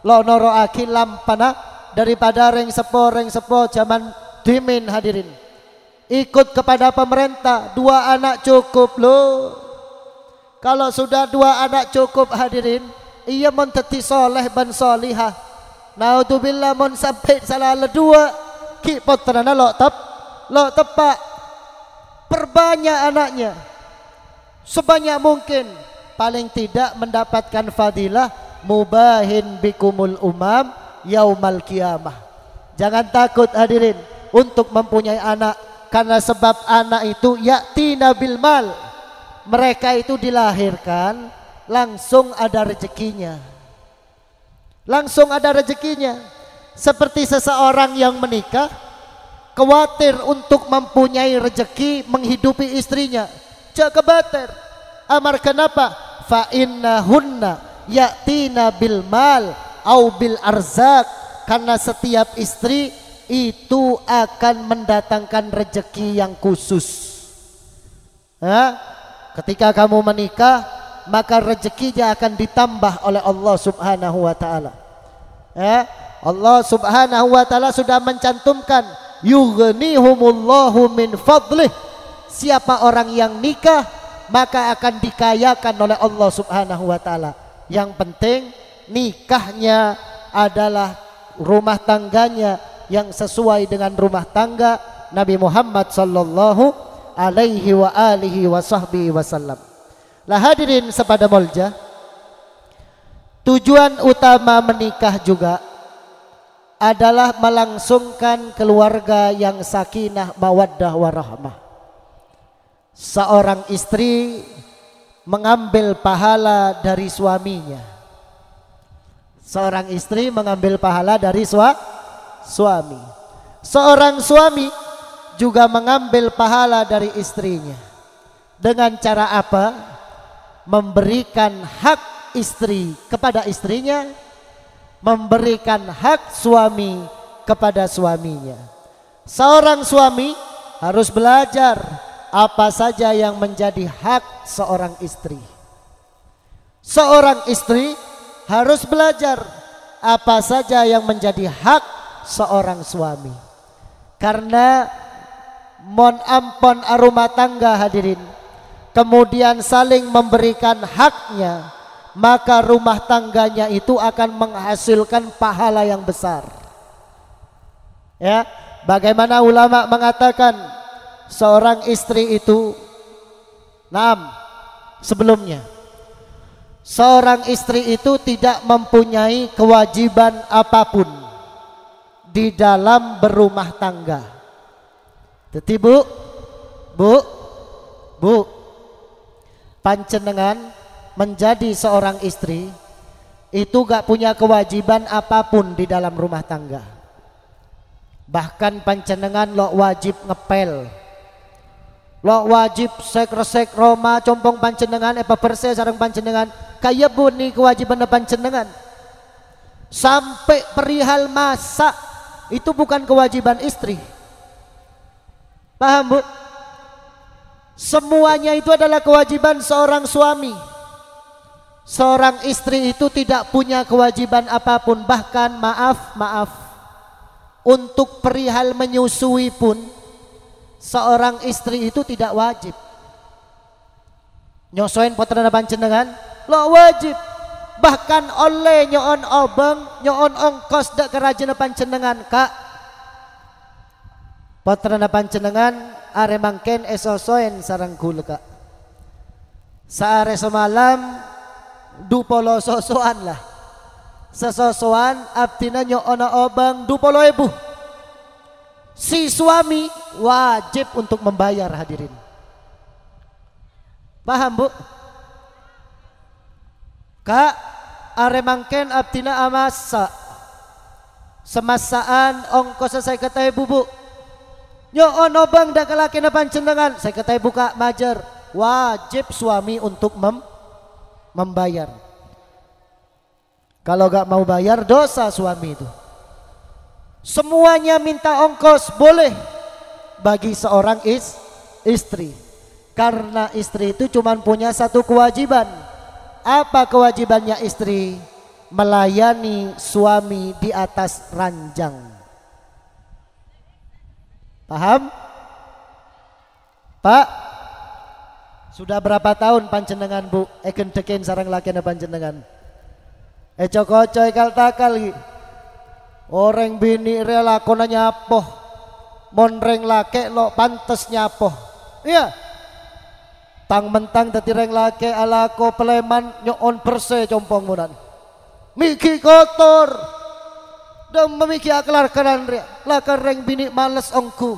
Lo noro akilam pana daripada reng sepo reng sepo zaman dimin hadirin. Ikut kepada pemerintah dua anak cukup lo. Kalau sudah dua anak cukup hadirin, ia monteti soleh ban solihah. Naudzubillah mon sampai salah dua ki potranana lo tep lo tepak perbanyak anaknya sebanyak mungkin paling tidak mendapatkan fadilah mubahin bikumul umam yaumal kiamah jangan takut hadirin untuk mempunyai anak karena sebab anak itu yakti nabil mal mereka itu dilahirkan langsung ada rezekinya langsung ada rezekinya seperti seseorang yang menikah khawatir untuk mempunyai rejeki menghidupi istrinya. jaga khawatir. Amar kenapa? Fa innahunna yatina bil mal au bil arzak. Karena setiap istri itu akan mendatangkan rejeki yang khusus. Ya? Ketika kamu menikah, maka rezekinya akan ditambah oleh Allah Subhanahu wa taala. Ya? Allah Subhanahu wa taala sudah mencantumkan yughnihumullahu min fadlih siapa orang yang nikah maka akan dikayakan oleh Allah subhanahu wa ta'ala yang penting nikahnya adalah rumah tangganya yang sesuai dengan rumah tangga Nabi Muhammad sallallahu alaihi wa alihi wa sahbihi wasallam lah hadirin sepada molja tujuan utama menikah juga adalah melangsungkan keluarga yang sakinah mawaddah warahmah. Seorang istri mengambil pahala dari suaminya. Seorang istri mengambil pahala dari sua suami. Seorang suami juga mengambil pahala dari istrinya. Dengan cara apa? Memberikan hak istri kepada istrinya memberikan hak suami kepada suaminya. Seorang suami harus belajar apa saja yang menjadi hak seorang istri. Seorang istri harus belajar apa saja yang menjadi hak seorang suami. Karena mon ampon rumah tangga hadirin kemudian saling memberikan haknya maka rumah tangganya itu akan menghasilkan pahala yang besar. Ya, bagaimana ulama mengatakan seorang istri itu enam sebelumnya seorang istri itu tidak mempunyai kewajiban apapun di dalam berumah tangga. Tetibu, bu, bu, bu, pancenengan menjadi seorang istri itu gak punya kewajiban apapun di dalam rumah tangga. Bahkan pancenengan lo wajib ngepel. Lo wajib sekresek Roma compong pancenengan apa perse sarang pancenengan kaya buni kewajiban pancenengan. Sampai perihal masak itu bukan kewajiban istri. Paham Bu? Semuanya itu adalah kewajiban seorang suami. Seorang istri itu tidak punya kewajiban apapun bahkan maaf maaf untuk perihal menyusui pun seorang istri itu tidak wajib. Nyosoin potrana dengan lo wajib bahkan oleh nyon obeng nyoon ongkos dak kerajaan dengan kak potrana panjenengan are ken esosoin sarang gul kak saare semalam dupolo sosoan lah sesosoan abdina nyo ona obang dupolo ibu si suami wajib untuk membayar hadirin paham bu kak aremangken abdina amasa semasaan ongkos saya kata ibu bu nyo ono bang dak laki napan cendengan saya kata ibu kak majer wajib suami untuk mem membayar. Kalau gak mau bayar dosa suami itu. Semuanya minta ongkos boleh bagi seorang is, istri. Karena istri itu cuma punya satu kewajiban. Apa kewajibannya istri? Melayani suami di atas ranjang. Paham? Pak? Sudah berapa tahun panjenengan Bu eken teken sarang laki lakena panjenengan? Eco kocoy kaltakal Orang bini rela kona nyapoh. Monreng laki lo pantes nyapoh. Iya. Tang mentang tadi reng laki ala ko peleman nyoon perse compong munan. Miki kotor. Dan memiki aklar kanan ria. Laka reng bini males ongku.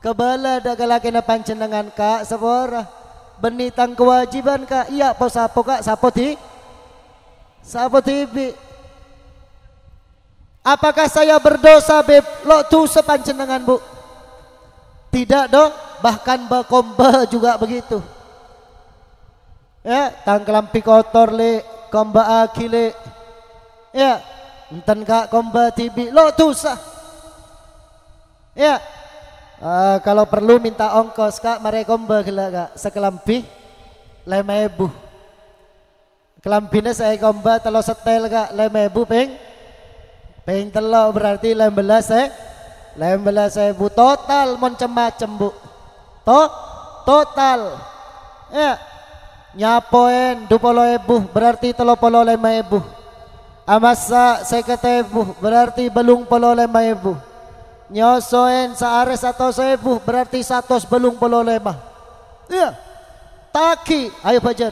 Kebala dagalake na panjenengan kak seborah benitang kewajiban kak iya po sapo ka sapo ti sapo tibi apakah saya berdosa beb lo tu sepancenengan bu tidak dong bahkan bekombe juga begitu ya tangkelam pikotor le komba akile ya enten kak komba tibi lo tuh sah ya Eh, kalau perlu minta ongkos kak, mereka gila kak, sekelambi lima ibu. Kelambine saya komba telo setel kak, lima ibu peng, peng telo berarti lima belas eh, lima belas ibu total mencemacem bu, to total, ya nyapoen dupolo ibu berarti telo polo lima ibu. Amasa saya kata ibu berarti belung polo lima ibu nyosoen saares atau sebu berarti satos belung pelolemah iya taki ayo bajar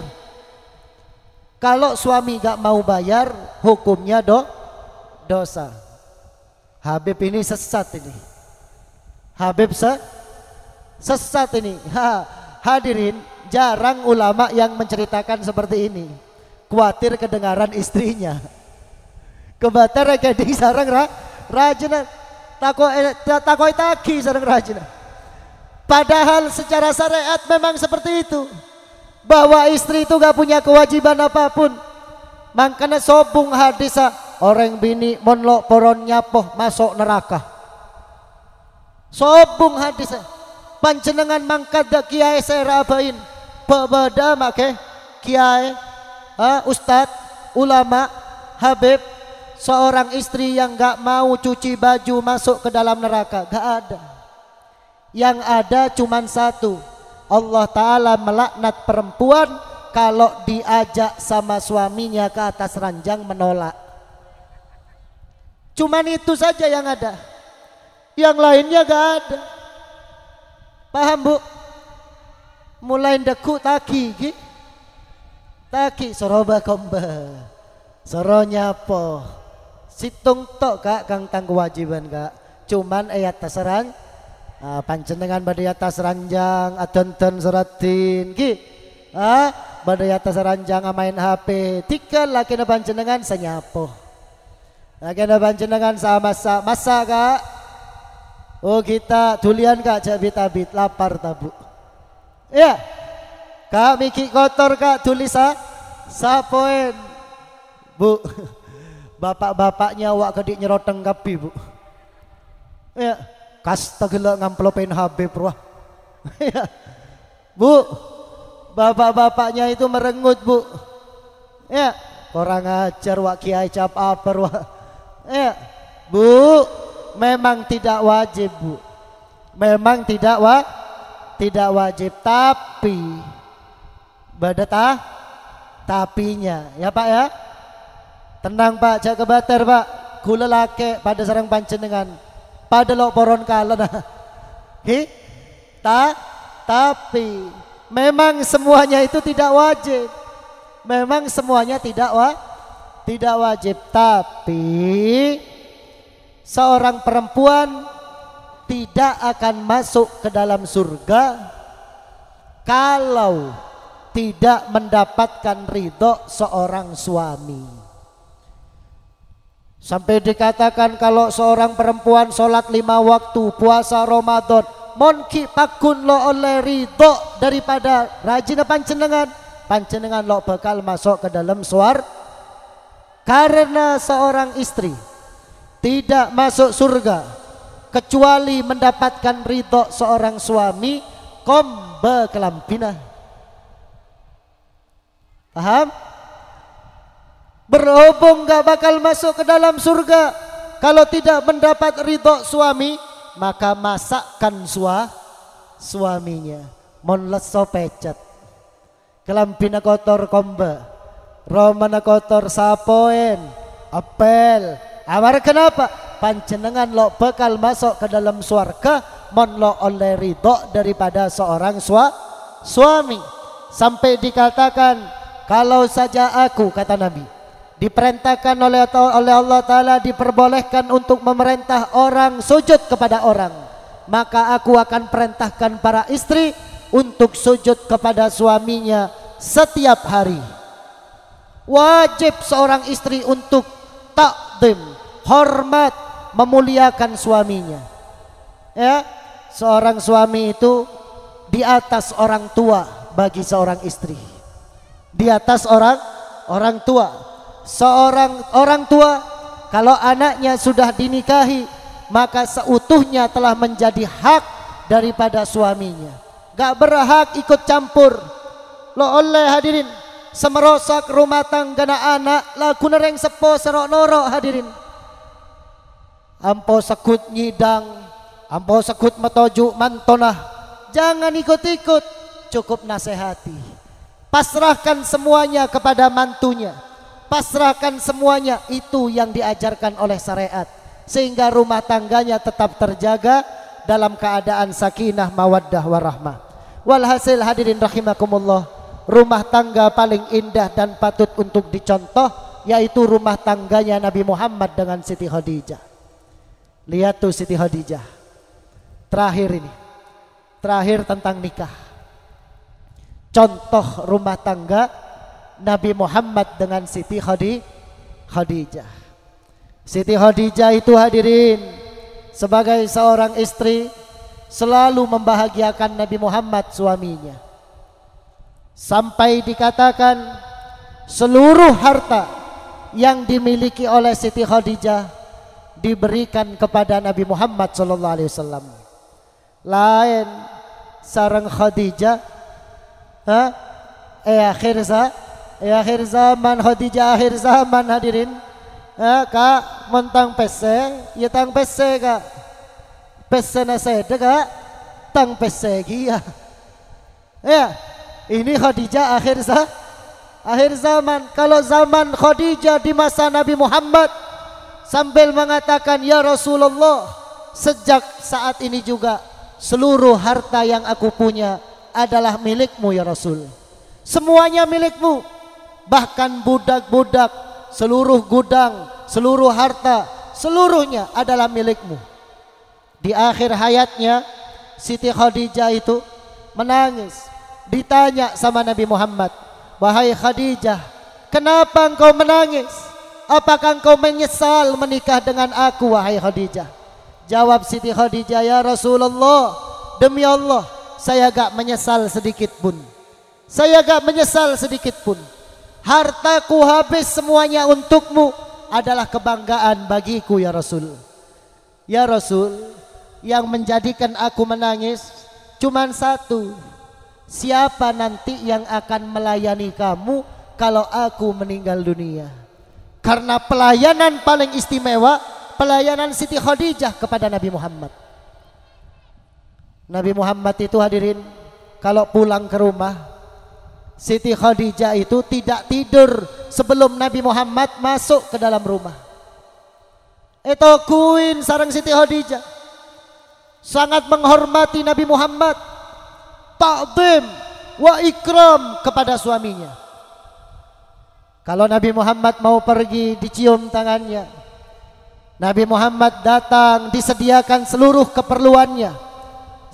kalau suami gak mau bayar hukumnya do dosa Habib ini sesat ini Habib se sesat ini ha, hadirin jarang ulama yang menceritakan seperti ini khawatir kedengaran istrinya kebatar kayak sarang ra, rajinan takoi eh, tagi sareng rajin. Padahal secara syariat memang seperti itu. Bahwa istri itu gak punya kewajiban apapun. Makanya sobung hadisa orang bini monlok poron nyapoh masuk neraka. Sobung hadisa panjenengan mangkada kiai rabain babada make kiai uh, ustad ulama habib seorang istri yang gak mau cuci baju masuk ke dalam neraka. Gak ada. Yang ada cuman satu. Allah Ta'ala melaknat perempuan kalau diajak sama suaminya ke atas ranjang menolak. Cuman itu saja yang ada. Yang lainnya gak ada. Paham bu? Mulai deku taki. Taki soroba komba. Soronya nyapo situng tok kak kang tang kewajiban kak cuman ayat tasaran uh, ah, panjenengan badai atas ranjang atonton seratin ki ah badai atas ranjang main HP tika laki na panjenengan senyapo laki na panjenengan sama sa masa kak oh kita tulian kak jabi tabit lapar tabu ya kak miki kotor kak tulis ah sapoen bu bapak-bapaknya wak kedik nyeroteng kapi bu ya kas gila ngamplopin Habib wah ya bu bapak-bapaknya itu merengut bu ya orang ajar wak kiai cap apa wak ya bu memang tidak wajib bu memang tidak wa tidak wajib tapi badata tapinya ya pak ya Tenang Pak, jaga bater Pak. Kula lake pada sarang panjenengan. Pada lo poron kalen. Hi? Ta? Tapi memang semuanya itu tidak wajib. Memang semuanya tidak wa tidak wajib, tapi seorang perempuan tidak akan masuk ke dalam surga kalau tidak mendapatkan ridho seorang suami. Sampai dikatakan kalau seorang perempuan sholat lima waktu, puasa Ramadan, monki pakun lo oleh ridho daripada rajin pancenengan. Pancenengan lo bakal masuk ke dalam suar. Karena seorang istri tidak masuk surga kecuali mendapatkan ridho seorang suami kombe kelampina. Paham? berhubung gak bakal masuk ke dalam surga kalau tidak mendapat ridho suami maka masakkan sua suaminya mon leso pecet kelampina kotor kombe romana kotor sapoen apel amar kenapa panjenengan lo bakal masuk ke dalam surga mon lo oleh ridho daripada seorang sua suami sampai dikatakan kalau saja aku kata Nabi diperintahkan oleh oleh Allah taala diperbolehkan untuk memerintah orang sujud kepada orang maka aku akan perintahkan para istri untuk sujud kepada suaminya setiap hari wajib seorang istri untuk takdim hormat memuliakan suaminya ya seorang suami itu di atas orang tua bagi seorang istri di atas orang orang tua seorang orang tua kalau anaknya sudah dinikahi maka seutuhnya telah menjadi hak daripada suaminya. Gak berhak ikut campur. Lo oleh hadirin semerosak rumah tangga anak laku nereng sepo serok norok hadirin. Ampo sekut nyidang, ampo sekut metoju mantonah. Jangan ikut-ikut, cukup nasihati pasrahkan semuanya kepada mantunya pasrahkan semuanya itu yang diajarkan oleh syariat sehingga rumah tangganya tetap terjaga dalam keadaan sakinah mawaddah warahmah walhasil hadirin rahimakumullah rumah tangga paling indah dan patut untuk dicontoh yaitu rumah tangganya Nabi Muhammad dengan Siti Khadijah lihat tuh Siti Khadijah terakhir ini terakhir tentang nikah contoh rumah tangga Nabi Muhammad dengan Siti Khadi, Khadijah. Siti Khadijah itu hadirin sebagai seorang istri selalu membahagiakan Nabi Muhammad suaminya. Sampai dikatakan seluruh harta yang dimiliki oleh Siti Khadijah diberikan kepada Nabi Muhammad sallallahu alaihi wasallam. Lain sarang Khadijah ha? Eh akhirnya? ya akhir zaman Khadijah akhir zaman hadirin ya kak mentang pese ya tang pese kak pese nasede kak tang pese gia ya. ya ini Khadijah akhir za akhir zaman kalau zaman Khadijah di masa Nabi Muhammad sambil mengatakan ya Rasulullah sejak saat ini juga seluruh harta yang aku punya adalah milikmu ya Rasul semuanya milikmu bahkan budak-budak, seluruh gudang, seluruh harta, seluruhnya adalah milikmu. Di akhir hayatnya, Siti Khadijah itu menangis, ditanya sama Nabi Muhammad, "Wahai Khadijah, kenapa engkau menangis? Apakah engkau menyesal menikah dengan aku, wahai Khadijah?" Jawab Siti Khadijah, "Ya Rasulullah, demi Allah, saya gak menyesal sedikit pun. Saya gak menyesal sedikit pun." Hartaku habis semuanya untukmu adalah kebanggaan bagiku ya Rasul. Ya Rasul, yang menjadikan aku menangis cuma satu. Siapa nanti yang akan melayani kamu kalau aku meninggal dunia? Karena pelayanan paling istimewa pelayanan Siti Khadijah kepada Nabi Muhammad. Nabi Muhammad itu hadirin kalau pulang ke rumah Siti Khadijah itu tidak tidur sebelum Nabi Muhammad masuk ke dalam rumah. Itu kuin sarang Siti Khadijah. Sangat menghormati Nabi Muhammad. Ta'zim wa ikram kepada suaminya. Kalau Nabi Muhammad mau pergi dicium tangannya. Nabi Muhammad datang disediakan seluruh keperluannya.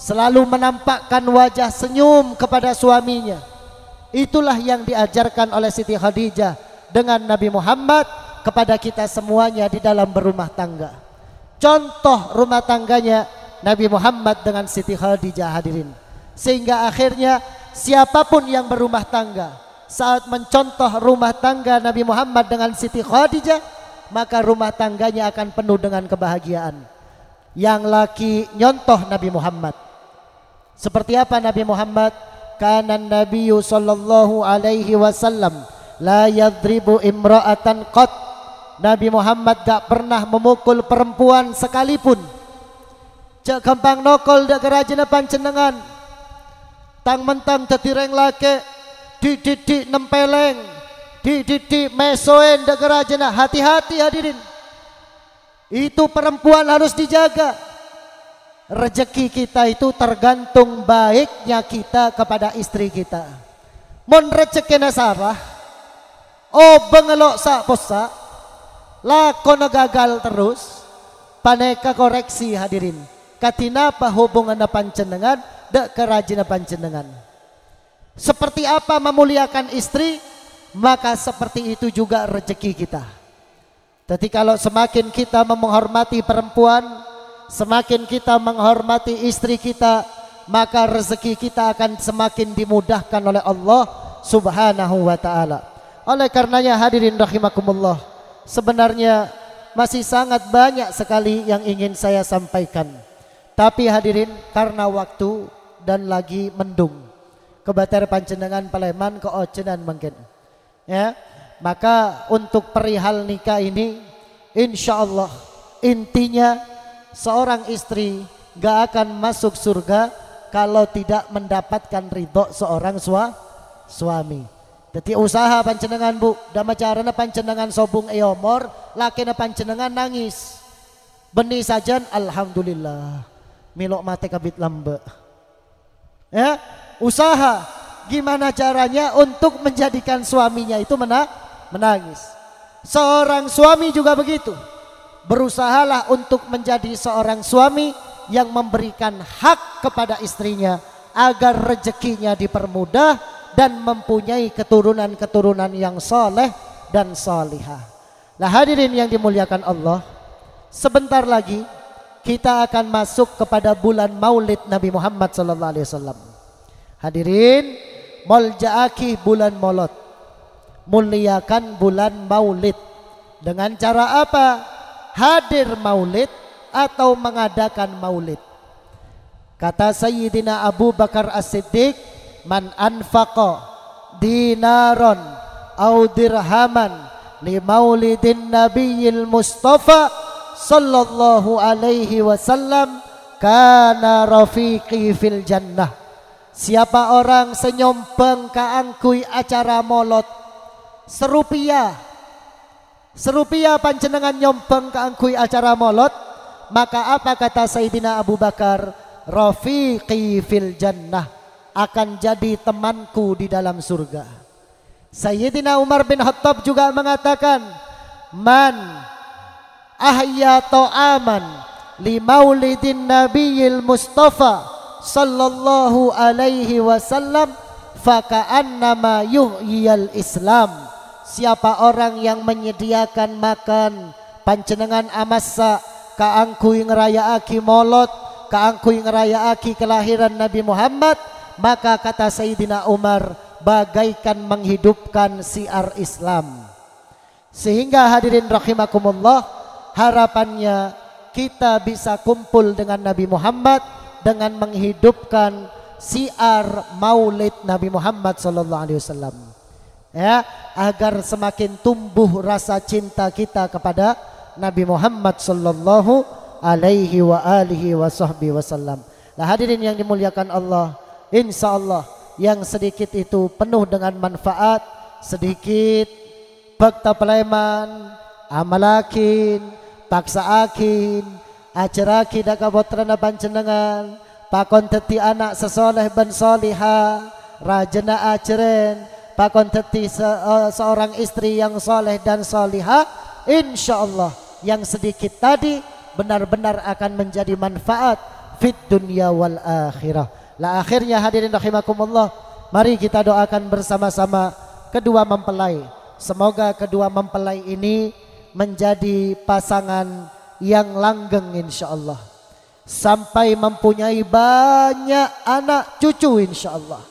Selalu menampakkan wajah senyum kepada suaminya Itulah yang diajarkan oleh Siti Khadijah dengan Nabi Muhammad kepada kita semuanya di dalam berumah tangga. Contoh rumah tangganya Nabi Muhammad dengan Siti Khadijah hadirin. Sehingga akhirnya siapapun yang berumah tangga saat mencontoh rumah tangga Nabi Muhammad dengan Siti Khadijah maka rumah tangganya akan penuh dengan kebahagiaan. Yang laki nyontoh Nabi Muhammad. Seperti apa Nabi Muhammad? kana Nabi sallallahu alaihi wasallam la yadribu imra'atan qat Nabi Muhammad gak pernah memukul perempuan sekalipun Cak gampang nokol dak kerajaan panjenengan tang mentang tetireng lake dididik nempeleng dididik mesoen dak kerajaan hati-hati hadirin itu perempuan harus dijaga Rezeki kita itu tergantung baiknya kita kepada istri kita. Mon rezeki nasarah, Oh bengelok sak posa. Lakono gagal terus. Paneka koreksi hadirin. Katina apa hubungan panjenengan dek kerajinan panjenengan. Seperti apa memuliakan istri, maka seperti itu juga rezeki kita. Jadi kalau semakin kita menghormati perempuan, semakin kita menghormati istri kita, maka rezeki kita akan semakin dimudahkan oleh Allah Subhanahu wa taala. Oleh karenanya hadirin rahimakumullah, sebenarnya masih sangat banyak sekali yang ingin saya sampaikan. Tapi hadirin karena waktu dan lagi mendung. Kebater panjenengan Paleman ke Ocenan mungkin. Ya. Maka untuk perihal nikah ini insya Allah intinya seorang istri gak akan masuk surga kalau tidak mendapatkan ridho seorang sua, suami. Jadi usaha panjenengan bu, damacarana panjenengan sobung eomor, laki lakina panjenengan nangis. Benih saja, alhamdulillah. Milok mate kabit lambe. Ya, usaha gimana caranya untuk menjadikan suaminya itu mena menangis. Seorang suami juga begitu berusahalah untuk menjadi seorang suami yang memberikan hak kepada istrinya agar rezekinya dipermudah dan mempunyai keturunan-keturunan yang soleh dan solihah. Lahadirin hadirin yang dimuliakan Allah, sebentar lagi kita akan masuk kepada bulan Maulid Nabi Muhammad Sallallahu Alaihi Wasallam. Hadirin, moljaaki bulan Molot, muliakan bulan Maulid dengan cara apa? hadir maulid atau mengadakan maulid. Kata Sayyidina Abu Bakar As-Siddiq, "Man anfaqa dinaron au dirhaman li maulidin nabiyil Mustafa sallallahu alaihi wasallam kana rafiqi fil jannah." Siapa orang senyompeng kaangkui acara molot serupiah Serupia panjenengan nyompeng keangkui acara molot, maka apa kata Sayyidina Abu Bakar? Rafiqi fil jannah akan jadi temanku di dalam surga. Sayyidina Umar bin Khattab juga mengatakan, Man ahya ta'aman li maulidin nabiyil Mustafa sallallahu alaihi wasallam faka'annama yuhyiyal Islam siapa orang yang menyediakan makan panjenengan amasa kaangkui ngerayaaki molot kaangkui ngerayaaki kelahiran Nabi Muhammad maka kata Sayyidina Umar bagaikan menghidupkan siar Islam sehingga hadirin rahimakumullah harapannya kita bisa kumpul dengan Nabi Muhammad dengan menghidupkan siar maulid Nabi Muhammad sallallahu alaihi wasallam ya agar semakin tumbuh rasa cinta kita kepada Nabi Muhammad sallallahu alaihi wa alihi wa wasallam. Nah, hadirin yang dimuliakan Allah, insyaallah yang sedikit itu penuh dengan manfaat, sedikit fakta peleman, amalakin, paksaakin, aceraki dakabotrana panjenengan, pakon teti anak sesoleh ben soliha, rajena aceren, pakon teti se, uh, seorang istri yang soleh dan soliha insya Allah yang sedikit tadi benar-benar akan menjadi manfaat fit dunia wal akhirah lah akhirnya hadirin rahimakumullah mari kita doakan bersama-sama kedua mempelai semoga kedua mempelai ini menjadi pasangan yang langgeng insya Allah sampai mempunyai banyak anak cucu insya Allah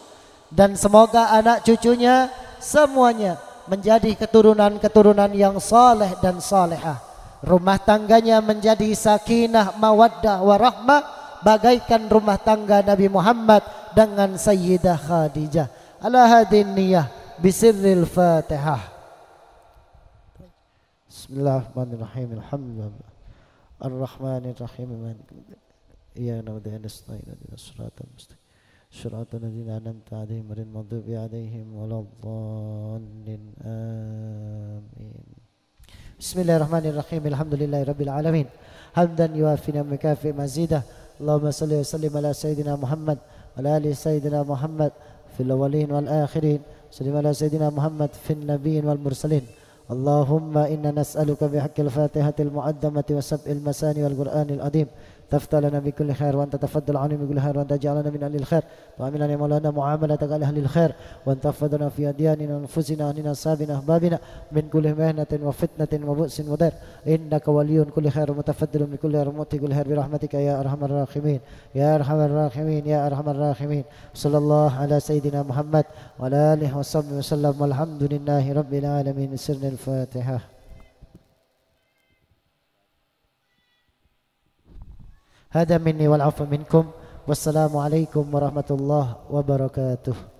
dan semoga anak cucunya semuanya menjadi keturunan-keturunan yang saleh dan salehah. Rumah tangganya menjadi sakinah, mawaddah, warahmah bagaikan rumah tangga Nabi Muhammad dengan Sayyidah Khadijah. Ala hadin niyah bisirril Fatihah. Bismillahirrahmanirrahim. Alhamdulillah. Ar-Rahmanir Iyyaka wa iyyaka nasta'in. mustaqim. صراط الذين أنعمت عليهم غير المغضوب عليهم ولا الضالين آمين بسم الله الرحمن الرحيم الحمد لله رب العالمين حمدا يوافي مكافئ مزيدا اللهم صل وسلم على سيدنا محمد وعلى آل سيدنا محمد في الأولين والآخرين سلم على سيدنا محمد في النبيين والمرسلين اللهم إنا نسألك بحق الفاتحة المقدمه وسبع المساني والقرآن العظيم تفتح لنا بكل خير وأنت تفضل عنا بكل خير وأنت جعلنا من أهل الخير وعملنا يا مولانا معاملتك على أهل الخير وأن أفضلنا في أدياننا وأنفسنا عن أصحابنا أحبابنا من كل مهنة وفتنة وبؤس وضير إنك ولي كل خير ومتفضل بكل خير ومؤتي كل خير برحمتك يا أرحم الراحمين يا أرحم الراحمين يا أرحم الراحمين صلى الله على سيدنا محمد وعلى آله وصحبه وسلم والحمد لله رب العالمين سر الفاتحة هذا مني والعفو منكم والسلام عليكم ورحمة الله وبركاته